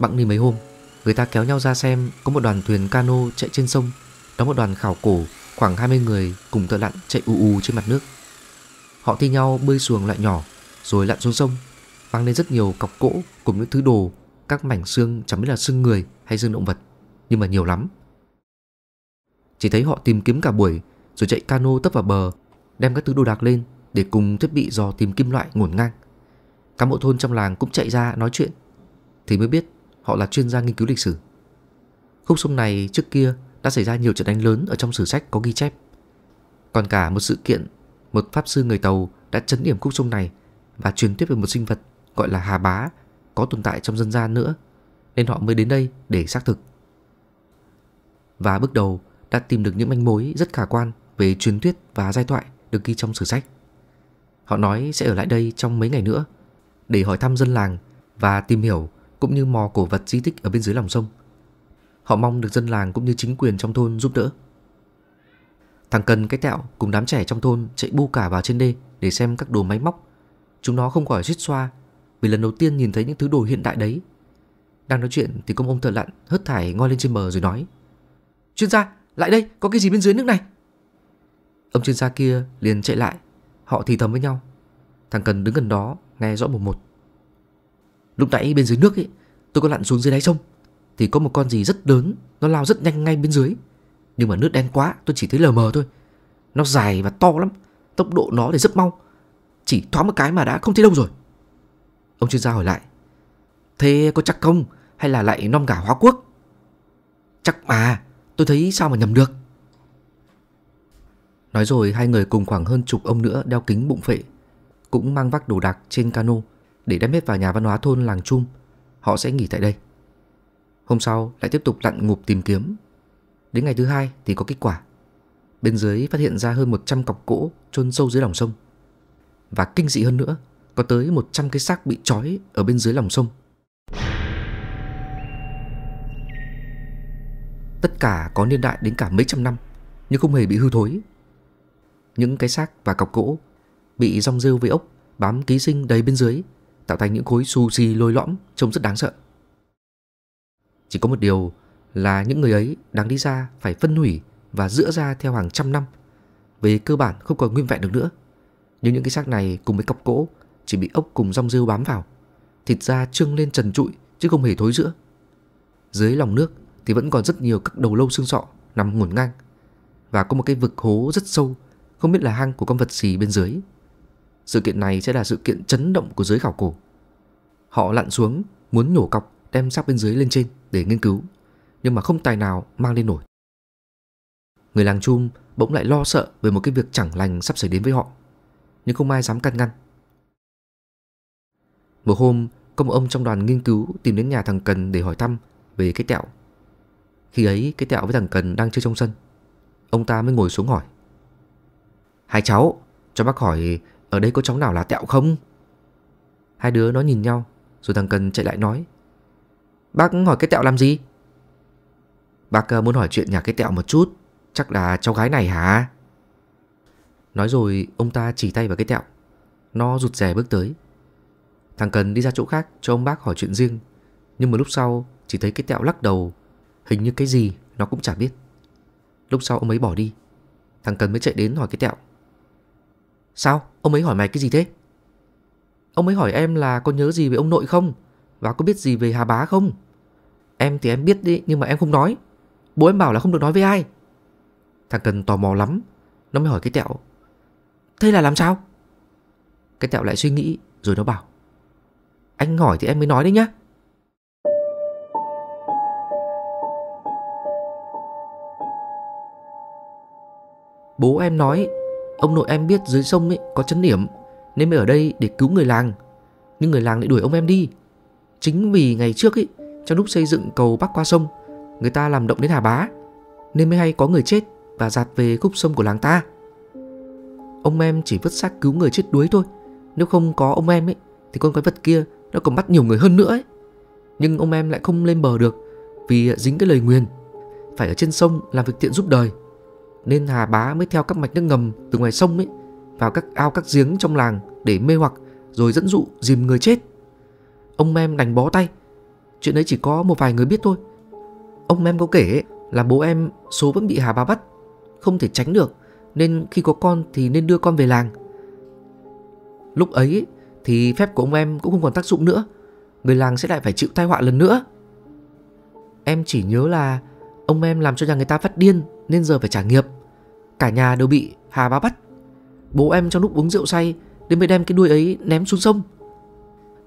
Bẵng đi mấy hôm Người ta kéo nhau ra xem Có một đoàn thuyền cano chạy trên sông Đó một đoàn khảo cổ Khoảng 20 người cùng thợ lặn chạy ù ù trên mặt nước Họ thi nhau bơi xuồng loại nhỏ Rồi lặn xuống sông Mang lên rất nhiều cọc cỗ cùng những thứ đồ Các mảnh xương chẳng biết là xương người hay xương động vật Nhưng mà nhiều lắm Chỉ thấy họ tìm kiếm cả buổi Rồi chạy cano tấp vào bờ Đem các thứ đồ đạc lên Để cùng thiết bị dò tìm kim loại ngổn ngang Các bộ thôn trong làng cũng chạy ra nói chuyện Thì mới biết họ là chuyên gia nghiên cứu lịch sử. Khúc sông này trước kia đã xảy ra nhiều trận đánh lớn ở trong sử sách có ghi chép. Còn cả một sự kiện, một pháp sư người Tàu đã chấn điểm khúc sông này và truyền thuyết về một sinh vật gọi là Hà Bá có tồn tại trong dân gian nữa, nên họ mới đến đây để xác thực. Và bước đầu đã tìm được những manh mối rất khả quan về truyền thuyết và giai thoại được ghi trong sử sách. Họ nói sẽ ở lại đây trong mấy ngày nữa để hỏi thăm dân làng và tìm hiểu cũng như mò cổ vật di tích ở bên dưới lòng sông. Họ mong được dân làng cũng như chính quyền trong thôn giúp đỡ. Thằng Cần cái tẹo cùng đám trẻ trong thôn chạy bu cả vào trên đê để xem các đồ máy móc. Chúng nó không khỏi suýt xoa vì lần đầu tiên nhìn thấy những thứ đồ hiện đại đấy. Đang nói chuyện thì công ông thợ lặn hớt thải ngoi lên trên bờ rồi nói Chuyên gia, lại đây, có cái gì bên dưới nước này? Ông chuyên gia kia liền chạy lại, họ thì thầm với nhau. Thằng Cần đứng gần đó, nghe rõ một một. Lúc nãy bên dưới nước ấy, tôi có lặn xuống dưới đáy sông Thì có một con gì rất lớn Nó lao rất nhanh ngay bên dưới Nhưng mà nước đen quá tôi chỉ thấy lờ mờ thôi Nó dài và to lắm Tốc độ nó thì rất mau Chỉ thoáng một cái mà đã không thấy đâu rồi Ông chuyên gia hỏi lại Thế có chắc không hay là lại non cả hóa quốc Chắc mà Tôi thấy sao mà nhầm được Nói rồi hai người cùng khoảng hơn chục ông nữa đeo kính bụng phệ Cũng mang vác đồ đạc trên cano để đem hết vào nhà văn hóa thôn làng Trung. Họ sẽ nghỉ tại đây. Hôm sau lại tiếp tục lặn ngụp tìm kiếm. Đến ngày thứ hai thì có kết quả. Bên dưới phát hiện ra hơn 100 cọc gỗ chôn sâu dưới lòng sông. Và kinh dị hơn nữa, có tới 100 cái xác bị trói ở bên dưới lòng sông. Tất cả có niên đại đến cả mấy trăm năm, nhưng không hề bị hư thối. Những cái xác và cọc gỗ bị rong rêu với ốc bám ký sinh đầy bên dưới tạo thành những khối sushi lôi lõm trông rất đáng sợ. Chỉ có một điều là những người ấy đáng lý ra phải phân hủy và giữa ra theo hàng trăm năm. Về cơ bản không còn nguyên vẹn được nữa. Nhưng những cái xác này cùng với cọc cỗ chỉ bị ốc cùng rong rêu bám vào. Thịt da trương lên trần trụi chứ không hề thối rữa. Dưới lòng nước thì vẫn còn rất nhiều các đầu lâu xương sọ nằm ngổn ngang. Và có một cái vực hố rất sâu, không biết là hang của con vật gì bên dưới. Sự kiện này sẽ là sự kiện chấn động của giới khảo cổ. Họ lặn xuống, muốn nhổ cọc, đem xác bên dưới lên trên để nghiên cứu, nhưng mà không tài nào mang lên nổi. Người làng Chum bỗng lại lo sợ về một cái việc chẳng lành sắp xảy đến với họ, nhưng không ai dám can ngăn. Một hôm, có một ông trong đoàn nghiên cứu tìm đến nhà thằng Cần để hỏi thăm về cái tẹo. Khi ấy, cái tẹo với thằng Cần đang chơi trong sân. Ông ta mới ngồi xuống hỏi. Hai cháu, cho bác hỏi ở đây có cháu nào là tẹo không Hai đứa nó nhìn nhau Rồi thằng Cần chạy lại nói Bác hỏi cái tẹo làm gì Bác ờ, muốn hỏi chuyện nhà cái tẹo một chút Chắc là cháu gái này hả Nói rồi ông ta chỉ tay vào cái tẹo Nó rụt rè bước tới Thằng Cần đi ra chỗ khác cho ông bác hỏi chuyện riêng Nhưng một lúc sau chỉ thấy cái tẹo lắc đầu Hình như cái gì nó cũng chả biết Lúc sau ông ấy bỏ đi Thằng Cần mới chạy đến hỏi cái tẹo Sao? Ông ấy hỏi mày cái gì thế? Ông ấy hỏi em là có nhớ gì về ông nội không? Và có biết gì về Hà Bá không? Em thì em biết đi nhưng mà em không nói. Bố em bảo là không được nói với ai. Thằng Cần tò mò lắm. Nó mới hỏi cái tẹo. Thế là làm sao? Cái tẹo lại suy nghĩ rồi nó bảo. Anh hỏi thì em mới nói đấy nhá. Bố em nói Ông nội em biết dưới sông ấy có chấn điểm Nên mới ở đây để cứu người làng Nhưng người làng lại đuổi ông em đi Chính vì ngày trước ấy Trong lúc xây dựng cầu bắc qua sông Người ta làm động đến Hà Bá Nên mới hay có người chết và giạt về khúc sông của làng ta Ông em chỉ vứt xác cứu người chết đuối thôi Nếu không có ông em ấy Thì con quái vật kia nó còn bắt nhiều người hơn nữa ấy Nhưng ông em lại không lên bờ được Vì dính cái lời nguyền Phải ở trên sông làm việc tiện giúp đời nên Hà Bá mới theo các mạch nước ngầm từ ngoài sông ấy vào các ao các giếng trong làng để mê hoặc rồi dẫn dụ dìm người chết. Ông em đành bó tay. Chuyện đấy chỉ có một vài người biết thôi. Ông em có kể là bố em số vẫn bị Hà Bá bắt, không thể tránh được nên khi có con thì nên đưa con về làng. Lúc ấy thì phép của ông em cũng không còn tác dụng nữa, người làng sẽ lại phải chịu tai họa lần nữa. Em chỉ nhớ là Ông em làm cho nhà người ta phát điên Nên giờ phải trả nghiệp Cả nhà đều bị Hà bá bắt Bố em trong lúc uống rượu say đến mới đem cái đuôi ấy ném xuống sông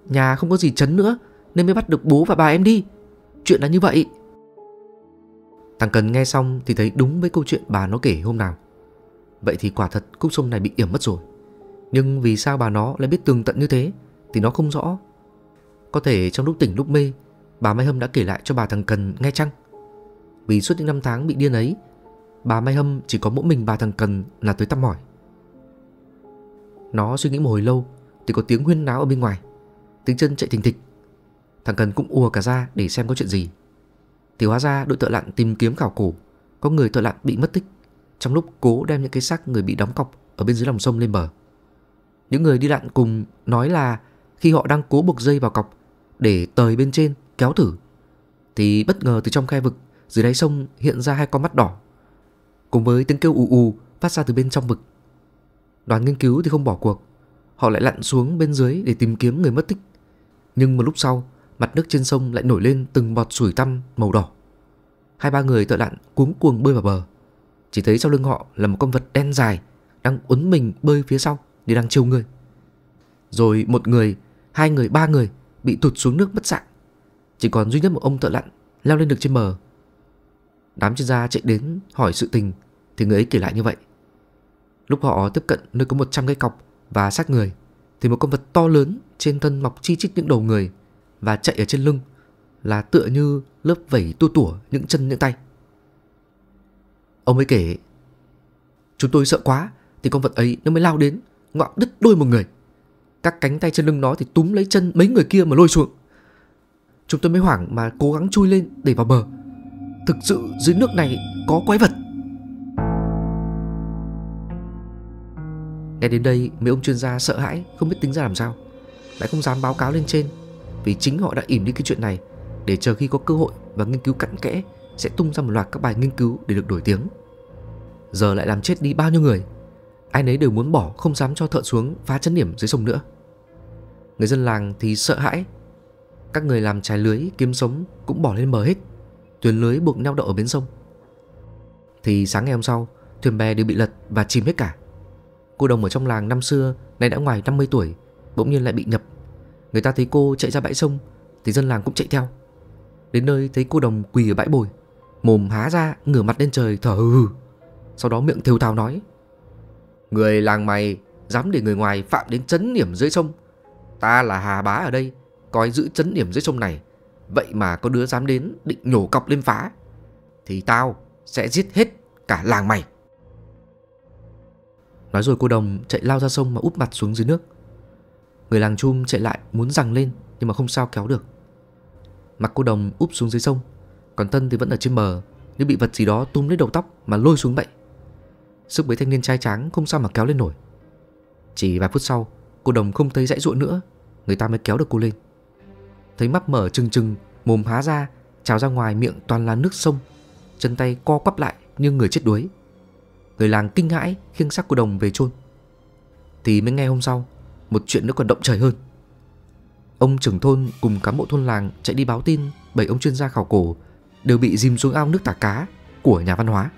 Nhà không có gì chấn nữa Nên mới bắt được bố và bà em đi Chuyện là như vậy Thằng Cần nghe xong thì thấy đúng với câu chuyện bà nó kể hôm nào Vậy thì quả thật khúc sông này bị yểm mất rồi Nhưng vì sao bà nó lại biết tường tận như thế Thì nó không rõ Có thể trong lúc tỉnh lúc mê Bà Mai Hâm đã kể lại cho bà thằng Cần nghe chăng vì suốt những năm tháng bị điên ấy, bà Mai Hâm chỉ có mỗi mình bà thằng Cần là tới thăm hỏi. Nó suy nghĩ một hồi lâu thì có tiếng huyên náo ở bên ngoài, tiếng chân chạy thình thịch. Thằng Cần cũng ùa cả ra để xem có chuyện gì. Thì hóa ra đội thợ lặn tìm kiếm khảo cổ, có người thợ lặn bị mất tích trong lúc cố đem những cái xác người bị đóng cọc ở bên dưới lòng sông lên bờ. Những người đi lặn cùng nói là khi họ đang cố buộc dây vào cọc để tời bên trên kéo thử thì bất ngờ từ trong khe vực dưới đáy sông hiện ra hai con mắt đỏ, cùng với tiếng kêu ù ù phát ra từ bên trong vực. Đoàn nghiên cứu thì không bỏ cuộc, họ lại lặn xuống bên dưới để tìm kiếm người mất tích. Nhưng một lúc sau, mặt nước trên sông lại nổi lên từng bọt sủi tăm màu đỏ. Hai ba người tự lặn cuống cuồng bơi vào bờ. Chỉ thấy sau lưng họ là một con vật đen dài đang uốn mình bơi phía sau để đang chiêu người. Rồi một người, hai người, ba người bị tụt xuống nước mất dạng. Chỉ còn duy nhất một ông thợ lặn leo lên được trên bờ Đám chuyên gia chạy đến hỏi sự tình Thì người ấy kể lại như vậy Lúc họ tiếp cận nơi có 100 cây cọc và xác người Thì một con vật to lớn trên thân mọc chi chít những đầu người Và chạy ở trên lưng Là tựa như lớp vẩy tu tủa những chân những tay Ông ấy kể Chúng tôi sợ quá Thì con vật ấy nó mới lao đến ngọn đứt đôi một người Các cánh tay trên lưng nó thì túm lấy chân mấy người kia mà lôi xuống Chúng tôi mới hoảng mà cố gắng chui lên để vào bờ Thực sự dưới nước này có quái vật Nghe đến đây mấy ông chuyên gia sợ hãi Không biết tính ra làm sao Lại không dám báo cáo lên trên Vì chính họ đã ỉm đi cái chuyện này Để chờ khi có cơ hội và nghiên cứu cặn kẽ Sẽ tung ra một loạt các bài nghiên cứu để được nổi tiếng Giờ lại làm chết đi bao nhiêu người Ai nấy đều muốn bỏ không dám cho thợ xuống phá chấn điểm dưới sông nữa Người dân làng thì sợ hãi Các người làm trái lưới kiếm sống cũng bỏ lên bờ hết tuyến lưới buộc neo đậu ở bến sông. Thì sáng ngày hôm sau, thuyền bè đều bị lật và chìm hết cả. Cô đồng ở trong làng năm xưa, nay đã ngoài 50 tuổi, bỗng nhiên lại bị nhập. Người ta thấy cô chạy ra bãi sông, thì dân làng cũng chạy theo. Đến nơi thấy cô đồng quỳ ở bãi bồi, mồm há ra, ngửa mặt lên trời thở hừ hừ. Sau đó miệng thều thào nói: "Người làng mày dám để người ngoài phạm đến chấn điểm dưới sông, ta là hà bá ở đây, coi giữ chấn điểm dưới sông này Vậy mà có đứa dám đến định nhổ cọc lên phá Thì tao sẽ giết hết cả làng mày Nói rồi cô đồng chạy lao ra sông mà úp mặt xuống dưới nước Người làng chum chạy lại muốn rằng lên Nhưng mà không sao kéo được Mặt cô đồng úp xuống dưới sông Còn Tân thì vẫn ở trên bờ Như bị vật gì đó túm lấy đầu tóc mà lôi xuống bậy Sức mấy thanh niên trai tráng không sao mà kéo lên nổi Chỉ vài phút sau Cô đồng không thấy dãy ruộng nữa Người ta mới kéo được cô lên thấy mắt mở trừng trừng, mồm há ra, trào ra ngoài miệng toàn là nước sông, chân tay co quắp lại như người chết đuối. Người làng kinh hãi khiêng xác cô đồng về chôn. Thì mới nghe hôm sau, một chuyện nữa còn động trời hơn. Ông trưởng thôn cùng cán bộ thôn làng chạy đi báo tin bảy ông chuyên gia khảo cổ đều bị dìm xuống ao nước tả cá của nhà văn hóa.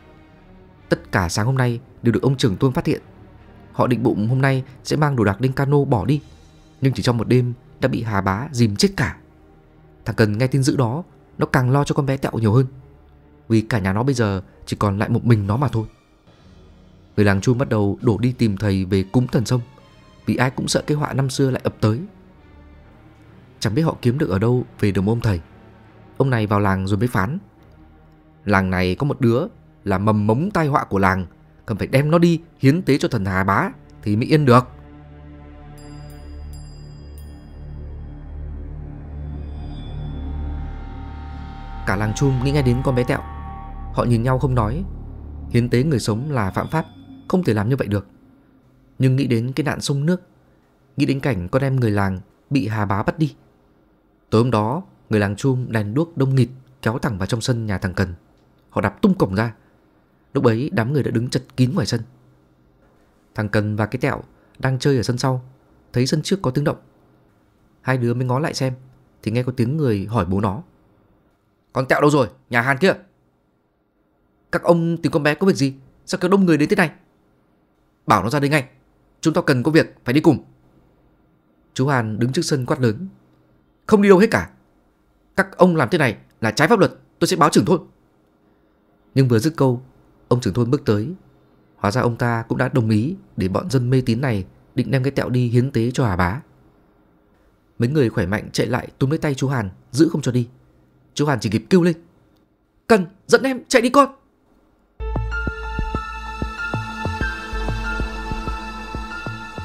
Tất cả sáng hôm nay đều được ông trưởng thôn phát hiện. Họ định bụng hôm nay sẽ mang đồ đạc lên cano bỏ đi, nhưng chỉ trong một đêm đã bị Hà Bá dìm chết cả. Thằng Cần nghe tin dữ đó Nó càng lo cho con bé Tẹo nhiều hơn Vì cả nhà nó bây giờ chỉ còn lại một mình nó mà thôi Người làng Chu bắt đầu đổ đi tìm thầy về cúng thần sông Vì ai cũng sợ cái họa năm xưa lại ập tới Chẳng biết họ kiếm được ở đâu về được ôm thầy Ông này vào làng rồi mới phán Làng này có một đứa là mầm mống tai họa của làng Cần phải đem nó đi hiến tế cho thần Hà Bá Thì mới yên được Cả làng chung nghĩ ngay đến con bé tẹo Họ nhìn nhau không nói Hiến tế người sống là phạm pháp Không thể làm như vậy được Nhưng nghĩ đến cái nạn sông nước Nghĩ đến cảnh con em người làng bị hà bá bắt đi Tối hôm đó Người làng chung đèn đuốc đông nghịt Kéo thẳng vào trong sân nhà thằng Cần Họ đạp tung cổng ra Lúc ấy đám người đã đứng chật kín ngoài sân Thằng Cần và cái tẹo Đang chơi ở sân sau Thấy sân trước có tiếng động Hai đứa mới ngó lại xem Thì nghe có tiếng người hỏi bố nó con tẹo đâu rồi, nhà Hàn kia. Các ông tìm con bé có việc gì? Sao kéo đông người đến thế này? Bảo nó ra đây ngay. Chúng ta cần có việc, phải đi cùng. Chú Hàn đứng trước sân quát lớn. Không đi đâu hết cả. Các ông làm thế này là trái pháp luật, tôi sẽ báo trưởng thôn. Nhưng vừa dứt câu, ông trưởng thôn bước tới. Hóa ra ông ta cũng đã đồng ý để bọn dân mê tín này định đem cái tẹo đi hiến tế cho Hà Bá. Mấy người khỏe mạnh chạy lại túm lấy tay chú Hàn, giữ không cho đi. Chú Hoàn chỉ kịp kêu lên Cần dẫn em chạy đi con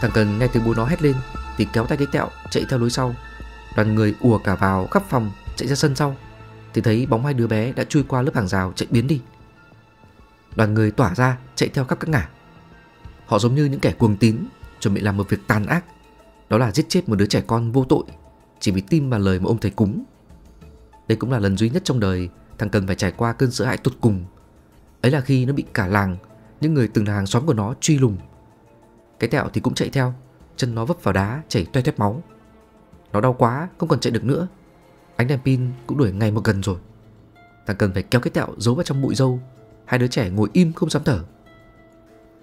Thằng Cần nghe tiếng bố nó hét lên Thì kéo tay cái tẹo chạy theo lối sau Đoàn người ùa cả vào khắp phòng Chạy ra sân sau Thì thấy bóng hai đứa bé đã chui qua lớp hàng rào chạy biến đi Đoàn người tỏa ra chạy theo khắp các ngả Họ giống như những kẻ cuồng tín Chuẩn bị làm một việc tàn ác Đó là giết chết một đứa trẻ con vô tội Chỉ vì tin vào lời mà ông thầy cúng đây cũng là lần duy nhất trong đời thằng Cần phải trải qua cơn sợ hãi tột cùng. Ấy là khi nó bị cả làng, những người từng là hàng xóm của nó truy lùng. Cái tẹo thì cũng chạy theo, chân nó vấp vào đá chảy toe toét máu. Nó đau quá, không còn chạy được nữa. Ánh đèn pin cũng đuổi ngày một gần rồi. Thằng Cần phải kéo cái tẹo giấu vào trong bụi dâu. Hai đứa trẻ ngồi im không dám thở.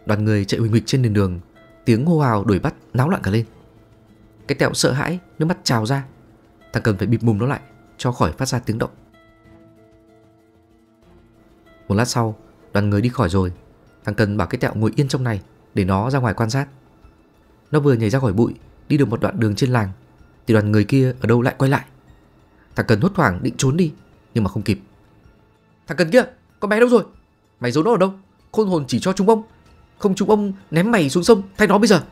Đoàn người chạy huỳnh huỳnh trên nền đường, tiếng hô hào đuổi bắt náo loạn cả lên. Cái tẹo sợ hãi, nước mắt trào ra. Thằng Cần phải bịt mồm nó lại, cho khỏi phát ra tiếng động. Một lát sau, đoàn người đi khỏi rồi. Thằng Cần bảo cái tẹo ngồi yên trong này để nó ra ngoài quan sát. Nó vừa nhảy ra khỏi bụi, đi được một đoạn đường trên làng, thì đoàn người kia ở đâu lại quay lại. Thằng Cần hốt hoảng định trốn đi, nhưng mà không kịp. Thằng Cần kia, con bé đâu rồi? Mày giấu nó ở đâu? Khôn hồn chỉ cho chúng ông. Không chúng ông ném mày xuống sông thay nó bây giờ.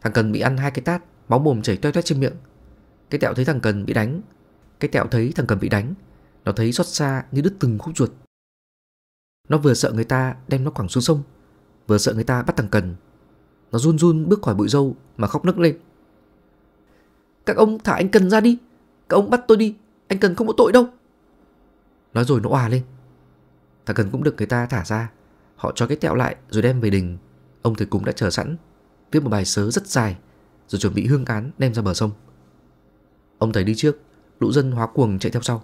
Thằng Cần bị ăn hai cái tát máu mồm chảy toe toét trên miệng. Cái tẹo thấy thằng Cần bị đánh, cái tẹo thấy thằng Cần bị đánh, nó thấy xót xa như đứt từng khúc ruột. Nó vừa sợ người ta đem nó quẳng xuống sông, vừa sợ người ta bắt thằng Cần. Nó run run bước khỏi bụi dâu mà khóc nức lên. Các ông thả anh Cần ra đi, các ông bắt tôi đi, anh Cần không có tội đâu. Nói rồi nó òa lên. Thằng Cần cũng được người ta thả ra, họ cho cái tẹo lại rồi đem về đình. Ông thầy cúng đã chờ sẵn, viết một bài sớ rất dài rồi chuẩn bị hương cán đem ra bờ sông. Ông thầy đi trước, lũ dân hóa cuồng chạy theo sau.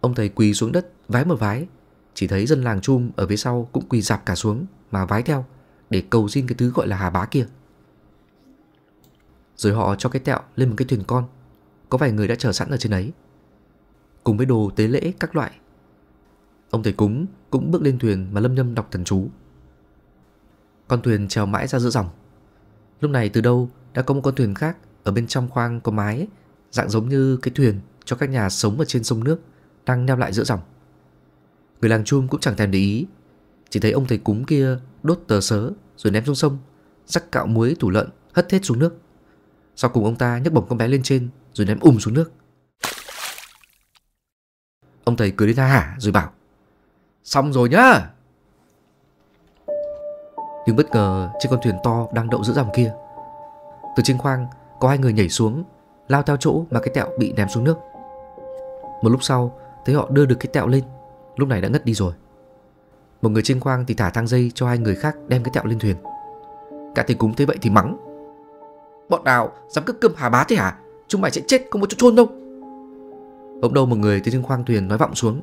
Ông thầy quỳ xuống đất, vái một vái, chỉ thấy dân làng chum ở phía sau cũng quỳ dạp cả xuống mà vái theo để cầu xin cái thứ gọi là hà bá kia. Rồi họ cho cái tẹo lên một cái thuyền con, có vài người đã chờ sẵn ở trên ấy. Cùng với đồ tế lễ các loại. Ông thầy cúng cũng bước lên thuyền mà lâm nhâm đọc thần chú. Con thuyền trèo mãi ra giữa dòng. Lúc này từ đâu đã có một con thuyền khác ở bên trong khoang có mái dạng giống như cái thuyền cho các nhà sống ở trên sông nước đang neo lại giữa dòng. Người làng chum cũng chẳng thèm để ý, chỉ thấy ông thầy cúng kia đốt tờ sớ rồi ném xuống sông, sắc cạo muối tủ lợn hất hết xuống nước. Sau cùng ông ta nhấc bổng con bé lên trên rồi ném ùm xuống nước. Ông thầy cười đến ha hả rồi bảo Xong rồi nhá Nhưng bất ngờ trên con thuyền to đang đậu giữa dòng kia từ trên khoang Có hai người nhảy xuống Lao theo chỗ mà cái tẹo bị ném xuống nước Một lúc sau Thấy họ đưa được cái tẹo lên Lúc này đã ngất đi rồi Một người trên khoang thì thả thang dây cho hai người khác đem cái tẹo lên thuyền Cả thầy cúng thấy vậy thì mắng Bọn nào dám cướp cơm hà bá thế hả Chúng mày sẽ chết không có chỗ chôn đâu Bỗng đâu một người từ trên khoang thuyền nói vọng xuống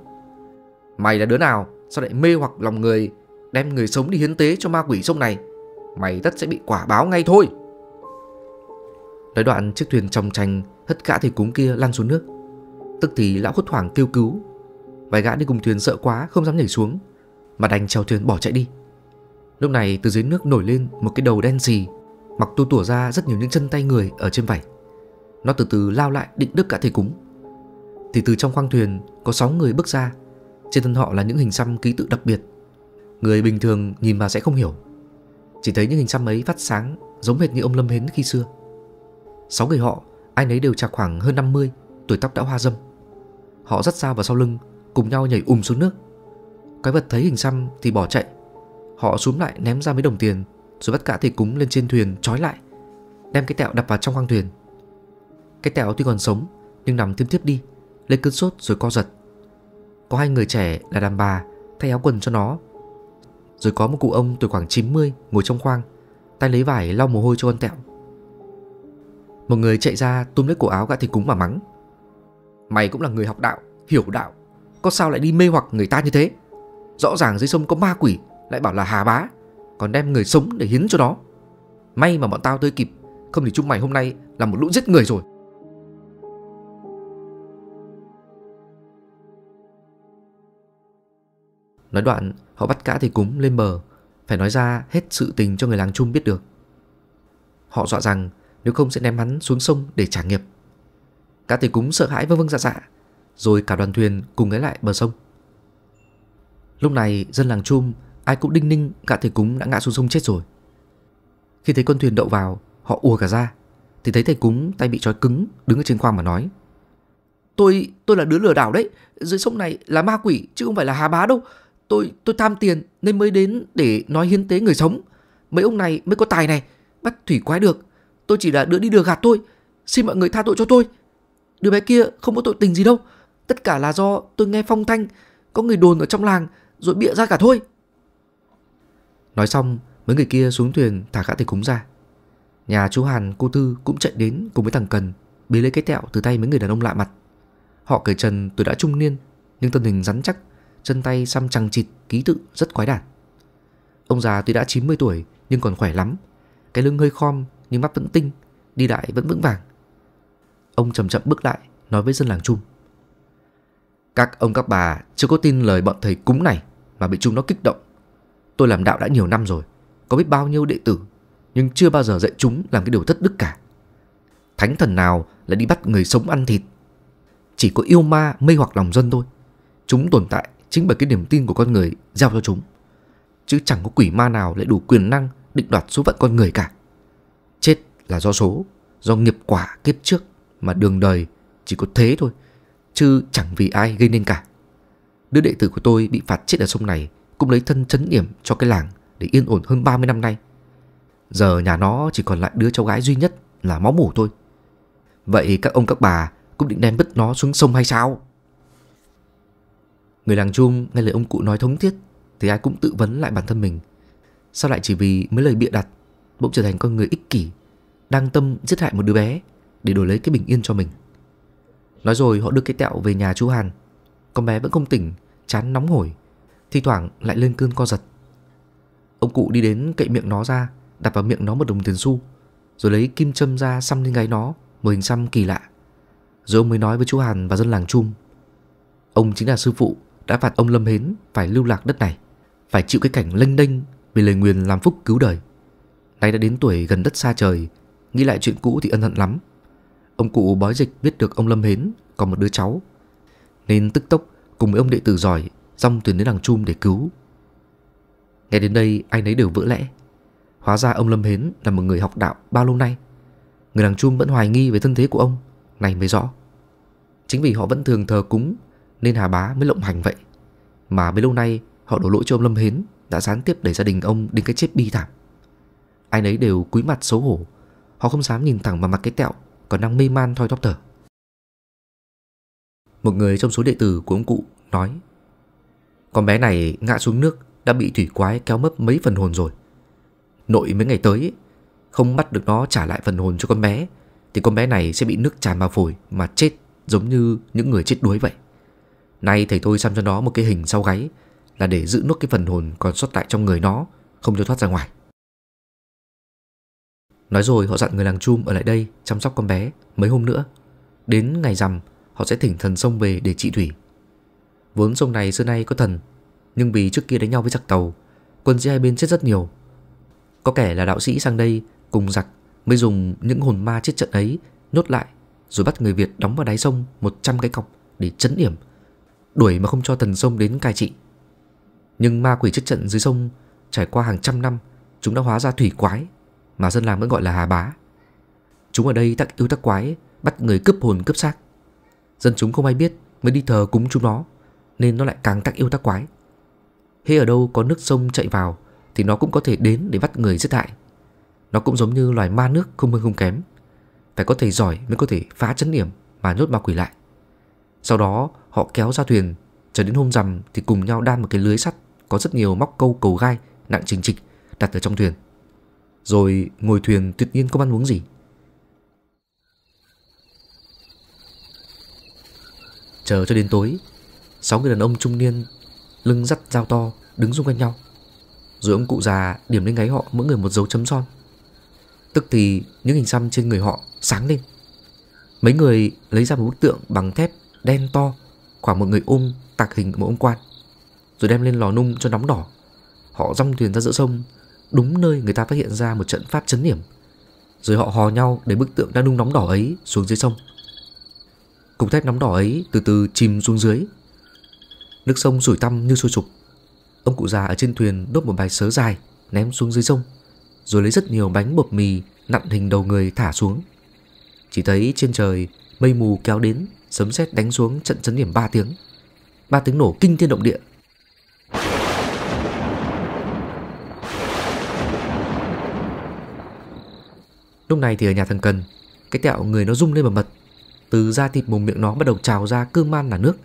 Mày là đứa nào Sao lại mê hoặc lòng người Đem người sống đi hiến tế cho ma quỷ sông này Mày tất sẽ bị quả báo ngay thôi Nói đoạn chiếc thuyền trong tranh hất gã thầy cúng kia lăn xuống nước Tức thì lão hốt hoảng kêu cứu Vài gã đi cùng thuyền sợ quá không dám nhảy xuống Mà đành trèo thuyền bỏ chạy đi Lúc này từ dưới nước nổi lên một cái đầu đen xì Mặc tu tủa ra rất nhiều những chân tay người ở trên vảy Nó từ từ lao lại định đứt cả thầy cúng Thì từ trong khoang thuyền có 6 người bước ra Trên thân họ là những hình xăm ký tự đặc biệt Người bình thường nhìn mà sẽ không hiểu Chỉ thấy những hình xăm ấy phát sáng giống hệt như ông Lâm Hến khi xưa Sáu người họ, ai nấy đều chạc khoảng hơn 50, tuổi tóc đã hoa râm. Họ dắt dao vào sau lưng, cùng nhau nhảy ùm xuống nước. cái vật thấy hình xăm thì bỏ chạy. Họ xuống lại ném ra mấy đồng tiền, rồi bắt cả thì cúng lên trên thuyền trói lại, đem cái tẹo đập vào trong khoang thuyền. Cái tẹo tuy còn sống, nhưng nằm tiêm tiếp đi, lấy cơn sốt rồi co giật. Có hai người trẻ là đàn bà, thay áo quần cho nó. Rồi có một cụ ông tuổi khoảng 90 ngồi trong khoang, tay lấy vải lau mồ hôi cho con tẹo. Một người chạy ra túm lấy cổ áo gã thì cúng mà mắng Mày cũng là người học đạo, hiểu đạo Có sao lại đi mê hoặc người ta như thế Rõ ràng dưới sông có ma quỷ Lại bảo là hà bá Còn đem người sống để hiến cho nó May mà bọn tao tới kịp Không thì chúng mày hôm nay là một lũ giết người rồi Nói đoạn họ bắt cả thì cúng lên bờ Phải nói ra hết sự tình cho người làng chung biết được Họ dọa rằng nếu không sẽ ném hắn xuống sông để trả nghiệp Cả thầy cúng sợ hãi vâng vâng dạ dạ Rồi cả đoàn thuyền cùng ấy lại bờ sông Lúc này dân làng Chum Ai cũng đinh ninh cả thầy cúng đã ngã xuống sông chết rồi Khi thấy con thuyền đậu vào Họ ùa cả ra Thì thấy thầy cúng tay bị trói cứng Đứng ở trên khoang mà nói Tôi tôi là đứa lừa đảo đấy Dưới sông này là ma quỷ chứ không phải là hà bá đâu Tôi tôi tham tiền nên mới đến để nói hiến tế người sống Mấy ông này mới có tài này Bắt thủy quái được Tôi chỉ là đứa đi đường gạt thôi Xin mọi người tha tội cho tôi Đứa bé kia không có tội tình gì đâu Tất cả là do tôi nghe phong thanh Có người đồn ở trong làng Rồi bịa ra cả thôi Nói xong mấy người kia xuống thuyền Thả gã thầy cúng ra Nhà chú Hàn cô Tư cũng chạy đến cùng với thằng Cần Bế lấy cái tẹo từ tay mấy người đàn ông lạ mặt Họ cởi trần tuổi đã trung niên Nhưng thân hình rắn chắc Chân tay xăm trăng chịt ký tự rất quái đản Ông già tuy đã 90 tuổi Nhưng còn khỏe lắm Cái lưng hơi khom nhưng mắt vẫn tinh, đi lại vẫn vững vàng. Ông chậm chậm bước lại, nói với dân làng Trung. Các ông các bà chưa có tin lời bọn thầy cúng này mà bị chúng nó kích động. Tôi làm đạo đã nhiều năm rồi, có biết bao nhiêu đệ tử, nhưng chưa bao giờ dạy chúng làm cái điều thất đức cả. Thánh thần nào lại đi bắt người sống ăn thịt. Chỉ có yêu ma mê hoặc lòng dân thôi. Chúng tồn tại chính bởi cái niềm tin của con người giao cho chúng. Chứ chẳng có quỷ ma nào lại đủ quyền năng định đoạt số phận con người cả là do số, do nghiệp quả kiếp trước mà đường đời chỉ có thế thôi, chứ chẳng vì ai gây nên cả. Đứa đệ tử của tôi bị phạt chết ở sông này cũng lấy thân chấn yểm cho cái làng để yên ổn hơn 30 năm nay. Giờ nhà nó chỉ còn lại đứa cháu gái duy nhất là máu mủ thôi. Vậy các ông các bà cũng định đem bứt nó xuống sông hay sao? Người làng chung nghe lời ông cụ nói thống thiết thì ai cũng tự vấn lại bản thân mình. Sao lại chỉ vì mấy lời bịa đặt bỗng trở thành con người ích kỷ đang tâm giết hại một đứa bé để đổi lấy cái bình yên cho mình. Nói rồi họ đưa cái tẹo về nhà chú Hàn. Con bé vẫn không tỉnh, chán nóng hổi, thi thoảng lại lên cơn co giật. Ông cụ đi đến cậy miệng nó ra, đặt vào miệng nó một đồng tiền xu, rồi lấy kim châm ra xăm lên gáy nó, một hình xăm kỳ lạ. Rồi ông mới nói với chú Hàn và dân làng chung. Ông chính là sư phụ đã phạt ông Lâm Hến phải lưu lạc đất này, phải chịu cái cảnh lênh đênh vì lời nguyền làm phúc cứu đời. Nay đã đến tuổi gần đất xa trời, Nghĩ lại chuyện cũ thì ân hận lắm Ông cụ bói dịch biết được ông Lâm Hến Còn một đứa cháu Nên tức tốc cùng với ông đệ tử giỏi Dòng tuyển đến làng Chum để cứu Nghe đến đây ai nấy đều vỡ lẽ Hóa ra ông Lâm Hến là một người học đạo bao lâu nay Người làng Chum vẫn hoài nghi về thân thế của ông Này mới rõ Chính vì họ vẫn thường thờ cúng Nên Hà Bá mới lộng hành vậy Mà bấy lâu nay họ đổ lỗi cho ông Lâm Hến Đã gián tiếp đẩy gia đình ông đến cái chết bi thảm Ai nấy đều cúi mặt xấu hổ Họ không dám nhìn thẳng vào mặt cái tẹo Còn đang mê man thoi thóp thở Một người trong số đệ tử của ông cụ nói Con bé này ngã xuống nước Đã bị thủy quái kéo mất mấy phần hồn rồi Nội mấy ngày tới Không bắt được nó trả lại phần hồn cho con bé Thì con bé này sẽ bị nước tràn vào phổi Mà chết giống như những người chết đuối vậy Nay thầy tôi xăm cho nó một cái hình sau gáy Là để giữ nốt cái phần hồn còn sót lại trong người nó Không cho thoát ra ngoài Nói rồi họ dặn người làng Chum ở lại đây chăm sóc con bé mấy hôm nữa. Đến ngày rằm, họ sẽ thỉnh thần sông về để trị thủy. Vốn sông này xưa nay có thần, nhưng vì trước kia đánh nhau với giặc tàu, quân sĩ hai bên chết rất nhiều. Có kẻ là đạo sĩ sang đây cùng giặc mới dùng những hồn ma chết trận ấy nhốt lại rồi bắt người Việt đóng vào đáy sông 100 cái cọc để chấn điểm, đuổi mà không cho thần sông đến cai trị. Nhưng ma quỷ chết trận dưới sông trải qua hàng trăm năm, chúng đã hóa ra thủy quái mà dân làng vẫn gọi là hà bá. Chúng ở đây tác yêu tác quái, bắt người cướp hồn cướp xác. Dân chúng không ai biết mới đi thờ cúng chúng nó, nên nó lại càng tác yêu tác quái. Hễ ở đâu có nước sông chạy vào thì nó cũng có thể đến để bắt người giết hại. Nó cũng giống như loài ma nước không hơn không kém. Phải có thầy giỏi mới có thể phá chấn điểm mà nhốt ma quỷ lại. Sau đó họ kéo ra thuyền, chờ đến hôm rằm thì cùng nhau đan một cái lưới sắt có rất nhiều móc câu cầu gai nặng trình trịch đặt ở trong thuyền. Rồi ngồi thuyền tuyệt nhiên không ăn uống gì Chờ cho đến tối Sáu người đàn ông trung niên Lưng dắt dao to đứng xung quanh nhau Rồi ông cụ già điểm lên gáy họ Mỗi người một dấu chấm son Tức thì những hình xăm trên người họ sáng lên Mấy người lấy ra một bức tượng bằng thép đen to Khoảng một người ôm tạc hình một ông quan Rồi đem lên lò nung cho nóng đỏ Họ rong thuyền ra giữa sông đúng nơi người ta phát hiện ra một trận pháp chấn điểm. Rồi họ hò nhau để bức tượng đang nung nóng đỏ ấy xuống dưới sông. Cục thép nóng đỏ ấy từ từ chìm xuống dưới. Nước sông sủi tăm như sôi sục. Ông cụ già ở trên thuyền đốt một bài sớ dài ném xuống dưới sông, rồi lấy rất nhiều bánh bột mì nặn hình đầu người thả xuống. Chỉ thấy trên trời mây mù kéo đến, sấm sét đánh xuống trận chấn điểm ba tiếng. ba tiếng nổ kinh thiên động địa Lúc này thì ở nhà thằng Cần, cái tẹo người nó rung lên bầm bật. Từ da thịt mồm miệng nó bắt đầu trào ra cương man là nước.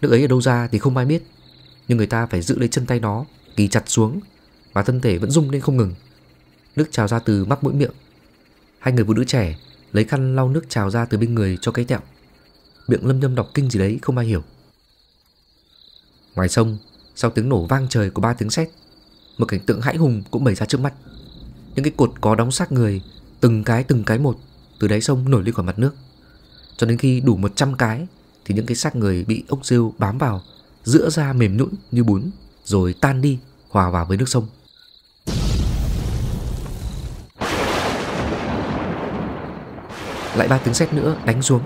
Nước ấy ở đâu ra thì không ai biết. Nhưng người ta phải giữ lấy chân tay nó, kỳ chặt xuống, và thân thể vẫn rung lên không ngừng. Nước trào ra từ mắt mũi miệng. Hai người phụ nữ trẻ lấy khăn lau nước trào ra từ bên người cho cái tẹo. Miệng lâm nhâm đọc kinh gì đấy không ai hiểu. Ngoài sông, sau tiếng nổ vang trời của ba tiếng sét, một cảnh tượng hãi hùng cũng bày ra trước mắt. Những cái cột có đóng xác người từng cái từng cái một từ đáy sông nổi lên khỏi mặt nước. Cho đến khi đủ 100 cái thì những cái xác người bị ốc rêu bám vào giữa ra mềm nhũn như bún rồi tan đi hòa vào với nước sông. Lại ba tiếng sét nữa đánh xuống.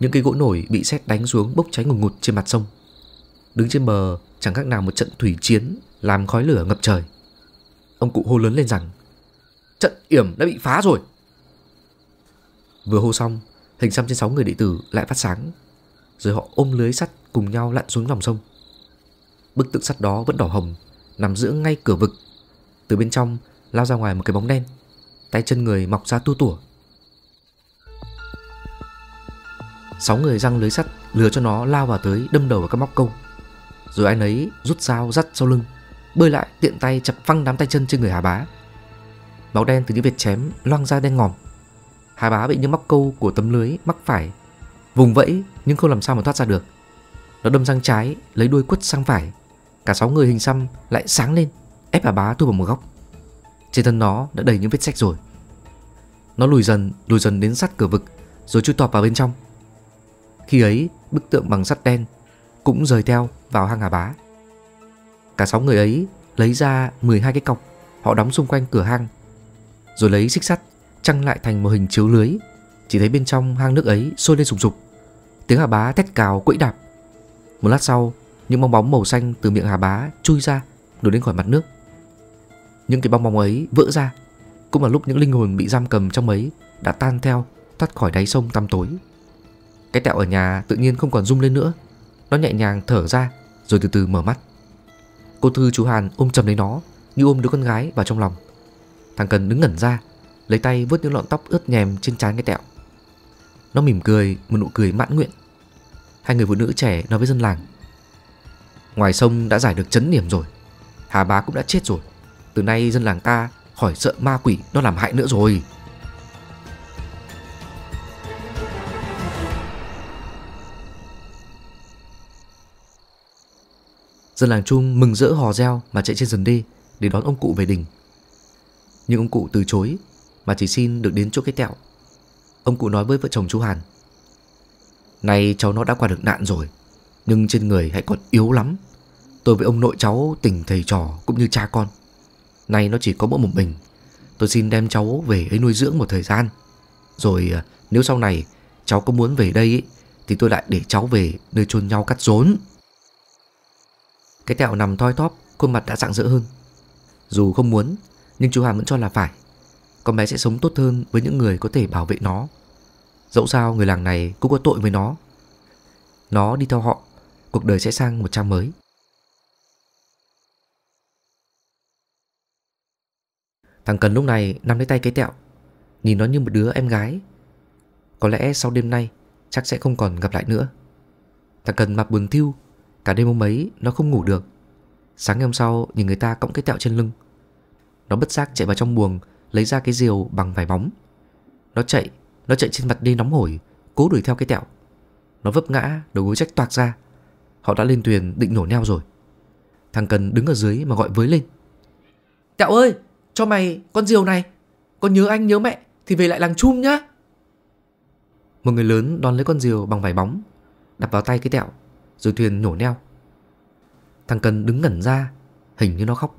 Những cái gỗ nổi bị sét đánh xuống bốc cháy ngùn ngụt trên mặt sông. Đứng trên bờ chẳng khác nào một trận thủy chiến làm khói lửa ngập trời. Ông cụ hô lớn lên rằng trận yểm đã bị phá rồi. Vừa hô xong, hình xăm trên sáu người đệ tử lại phát sáng, rồi họ ôm lưới sắt cùng nhau lặn xuống dòng sông. Bức tượng sắt đó vẫn đỏ hồng, nằm giữa ngay cửa vực. Từ bên trong lao ra ngoài một cái bóng đen, tay chân người mọc ra tu tủa. Sáu người răng lưới sắt lừa cho nó lao vào tới đâm đầu vào các móc câu. Rồi anh ấy rút dao dắt sau lưng, bơi lại tiện tay chập phăng đám tay chân trên người Hà Bá Máu đen từ những vệt chém loang ra đen ngòm Hai bá bị những móc câu của tấm lưới mắc phải Vùng vẫy nhưng không làm sao mà thoát ra được Nó đâm sang trái Lấy đuôi quất sang phải Cả sáu người hình xăm lại sáng lên Ép bà bá thu vào một góc Trên thân nó đã đầy những vết sách rồi Nó lùi dần lùi dần đến sát cửa vực Rồi chui tọp vào bên trong Khi ấy bức tượng bằng sắt đen Cũng rời theo vào hang hà bá Cả sáu người ấy lấy ra 12 cái cọc Họ đóng xung quanh cửa hang rồi lấy xích sắt chăng lại thành một hình chiếu lưới chỉ thấy bên trong hang nước ấy sôi lên sùng sục tiếng hà bá thét cào quẫy đạp một lát sau những bong bóng màu xanh từ miệng hà bá chui ra nổi lên khỏi mặt nước những cái bong bóng ấy vỡ ra cũng là lúc những linh hồn bị giam cầm trong ấy đã tan theo thoát khỏi đáy sông tăm tối cái tẹo ở nhà tự nhiên không còn rung lên nữa nó nhẹ nhàng thở ra rồi từ từ mở mắt cô thư chú hàn ôm chầm lấy nó như ôm đứa con gái vào trong lòng Thằng Cần đứng ngẩn ra Lấy tay vuốt những lọn tóc ướt nhèm trên trán cái tẹo Nó mỉm cười Một nụ cười mãn nguyện Hai người phụ nữ trẻ nói với dân làng Ngoài sông đã giải được chấn điểm rồi Hà bá cũng đã chết rồi Từ nay dân làng ta khỏi sợ ma quỷ Nó làm hại nữa rồi Dân làng chung mừng rỡ hò reo mà chạy trên dần đi để đón ông cụ về đình nhưng ông cụ từ chối mà chỉ xin được đến chỗ cái tẹo. Ông cụ nói với vợ chồng chú Hàn. nay cháu nó đã qua được nạn rồi, nhưng trên người hãy còn yếu lắm. Tôi với ông nội cháu tình thầy trò cũng như cha con. Nay nó chỉ có mỗi một mình, tôi xin đem cháu về ấy nuôi dưỡng một thời gian. Rồi à, nếu sau này cháu có muốn về đây ý, thì tôi lại để cháu về nơi chôn nhau cắt rốn. Cái tẹo nằm thoi thóp, khuôn mặt đã rạng rỡ hơn. Dù không muốn, nhưng chú Hà vẫn cho là phải Con bé sẽ sống tốt hơn với những người có thể bảo vệ nó Dẫu sao người làng này cũng có tội với nó Nó đi theo họ Cuộc đời sẽ sang một trang mới Thằng Cần lúc này nắm lấy tay cái tẹo Nhìn nó như một đứa em gái Có lẽ sau đêm nay Chắc sẽ không còn gặp lại nữa Thằng Cần mặt buồn thiêu Cả đêm hôm ấy nó không ngủ được Sáng ngày hôm sau nhìn người ta cõng cái tẹo trên lưng nó bất giác chạy vào trong buồng Lấy ra cái diều bằng vải bóng Nó chạy Nó chạy trên mặt đi nóng hổi Cố đuổi theo cái tẹo Nó vấp ngã Đầu gối trách toạc ra Họ đã lên thuyền định nổ neo rồi Thằng Cần đứng ở dưới mà gọi với lên Tẹo ơi Cho mày con diều này Con nhớ anh nhớ mẹ Thì về lại làng chum nhá Một người lớn đón lấy con diều bằng vải bóng Đập vào tay cái tẹo Rồi thuyền nổ neo Thằng Cần đứng ngẩn ra Hình như nó khóc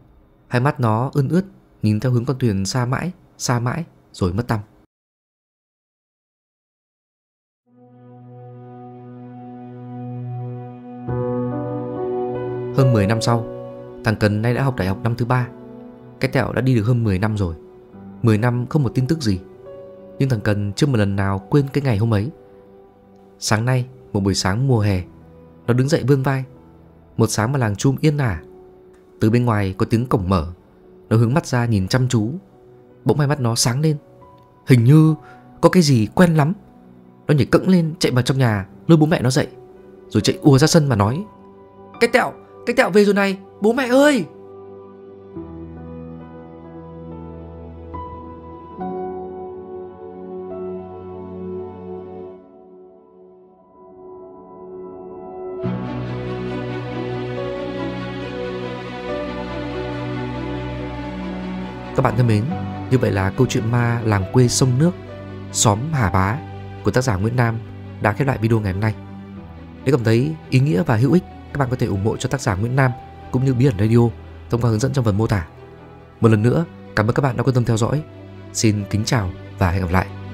Hai mắt nó ươn ướt Nhìn theo hướng con thuyền xa mãi Xa mãi rồi mất tâm Hơn 10 năm sau Thằng Cần nay đã học đại học năm thứ ba Cái tẹo đã đi được hơn 10 năm rồi 10 năm không một tin tức gì Nhưng thằng Cần chưa một lần nào quên cái ngày hôm ấy Sáng nay Một buổi sáng mùa hè Nó đứng dậy vươn vai Một sáng mà làng chum yên ả à, từ bên ngoài có tiếng cổng mở Nó hướng mắt ra nhìn chăm chú Bỗng hai mắt nó sáng lên Hình như có cái gì quen lắm Nó nhảy cẫng lên chạy vào trong nhà Lôi bố mẹ nó dậy Rồi chạy ùa ra sân mà nói Cái tẹo, cái tẹo về rồi này Bố mẹ ơi Các bạn thân mến, như vậy là câu chuyện ma làng quê sông nước, xóm Hà Bá của tác giả Nguyễn Nam đã khép lại video ngày hôm nay. Nếu cảm thấy ý nghĩa và hữu ích, các bạn có thể ủng hộ cho tác giả Nguyễn Nam cũng như Bí ẩn Radio thông qua hướng dẫn trong phần mô tả. Một lần nữa, cảm ơn các bạn đã quan tâm theo dõi. Xin kính chào và hẹn gặp lại.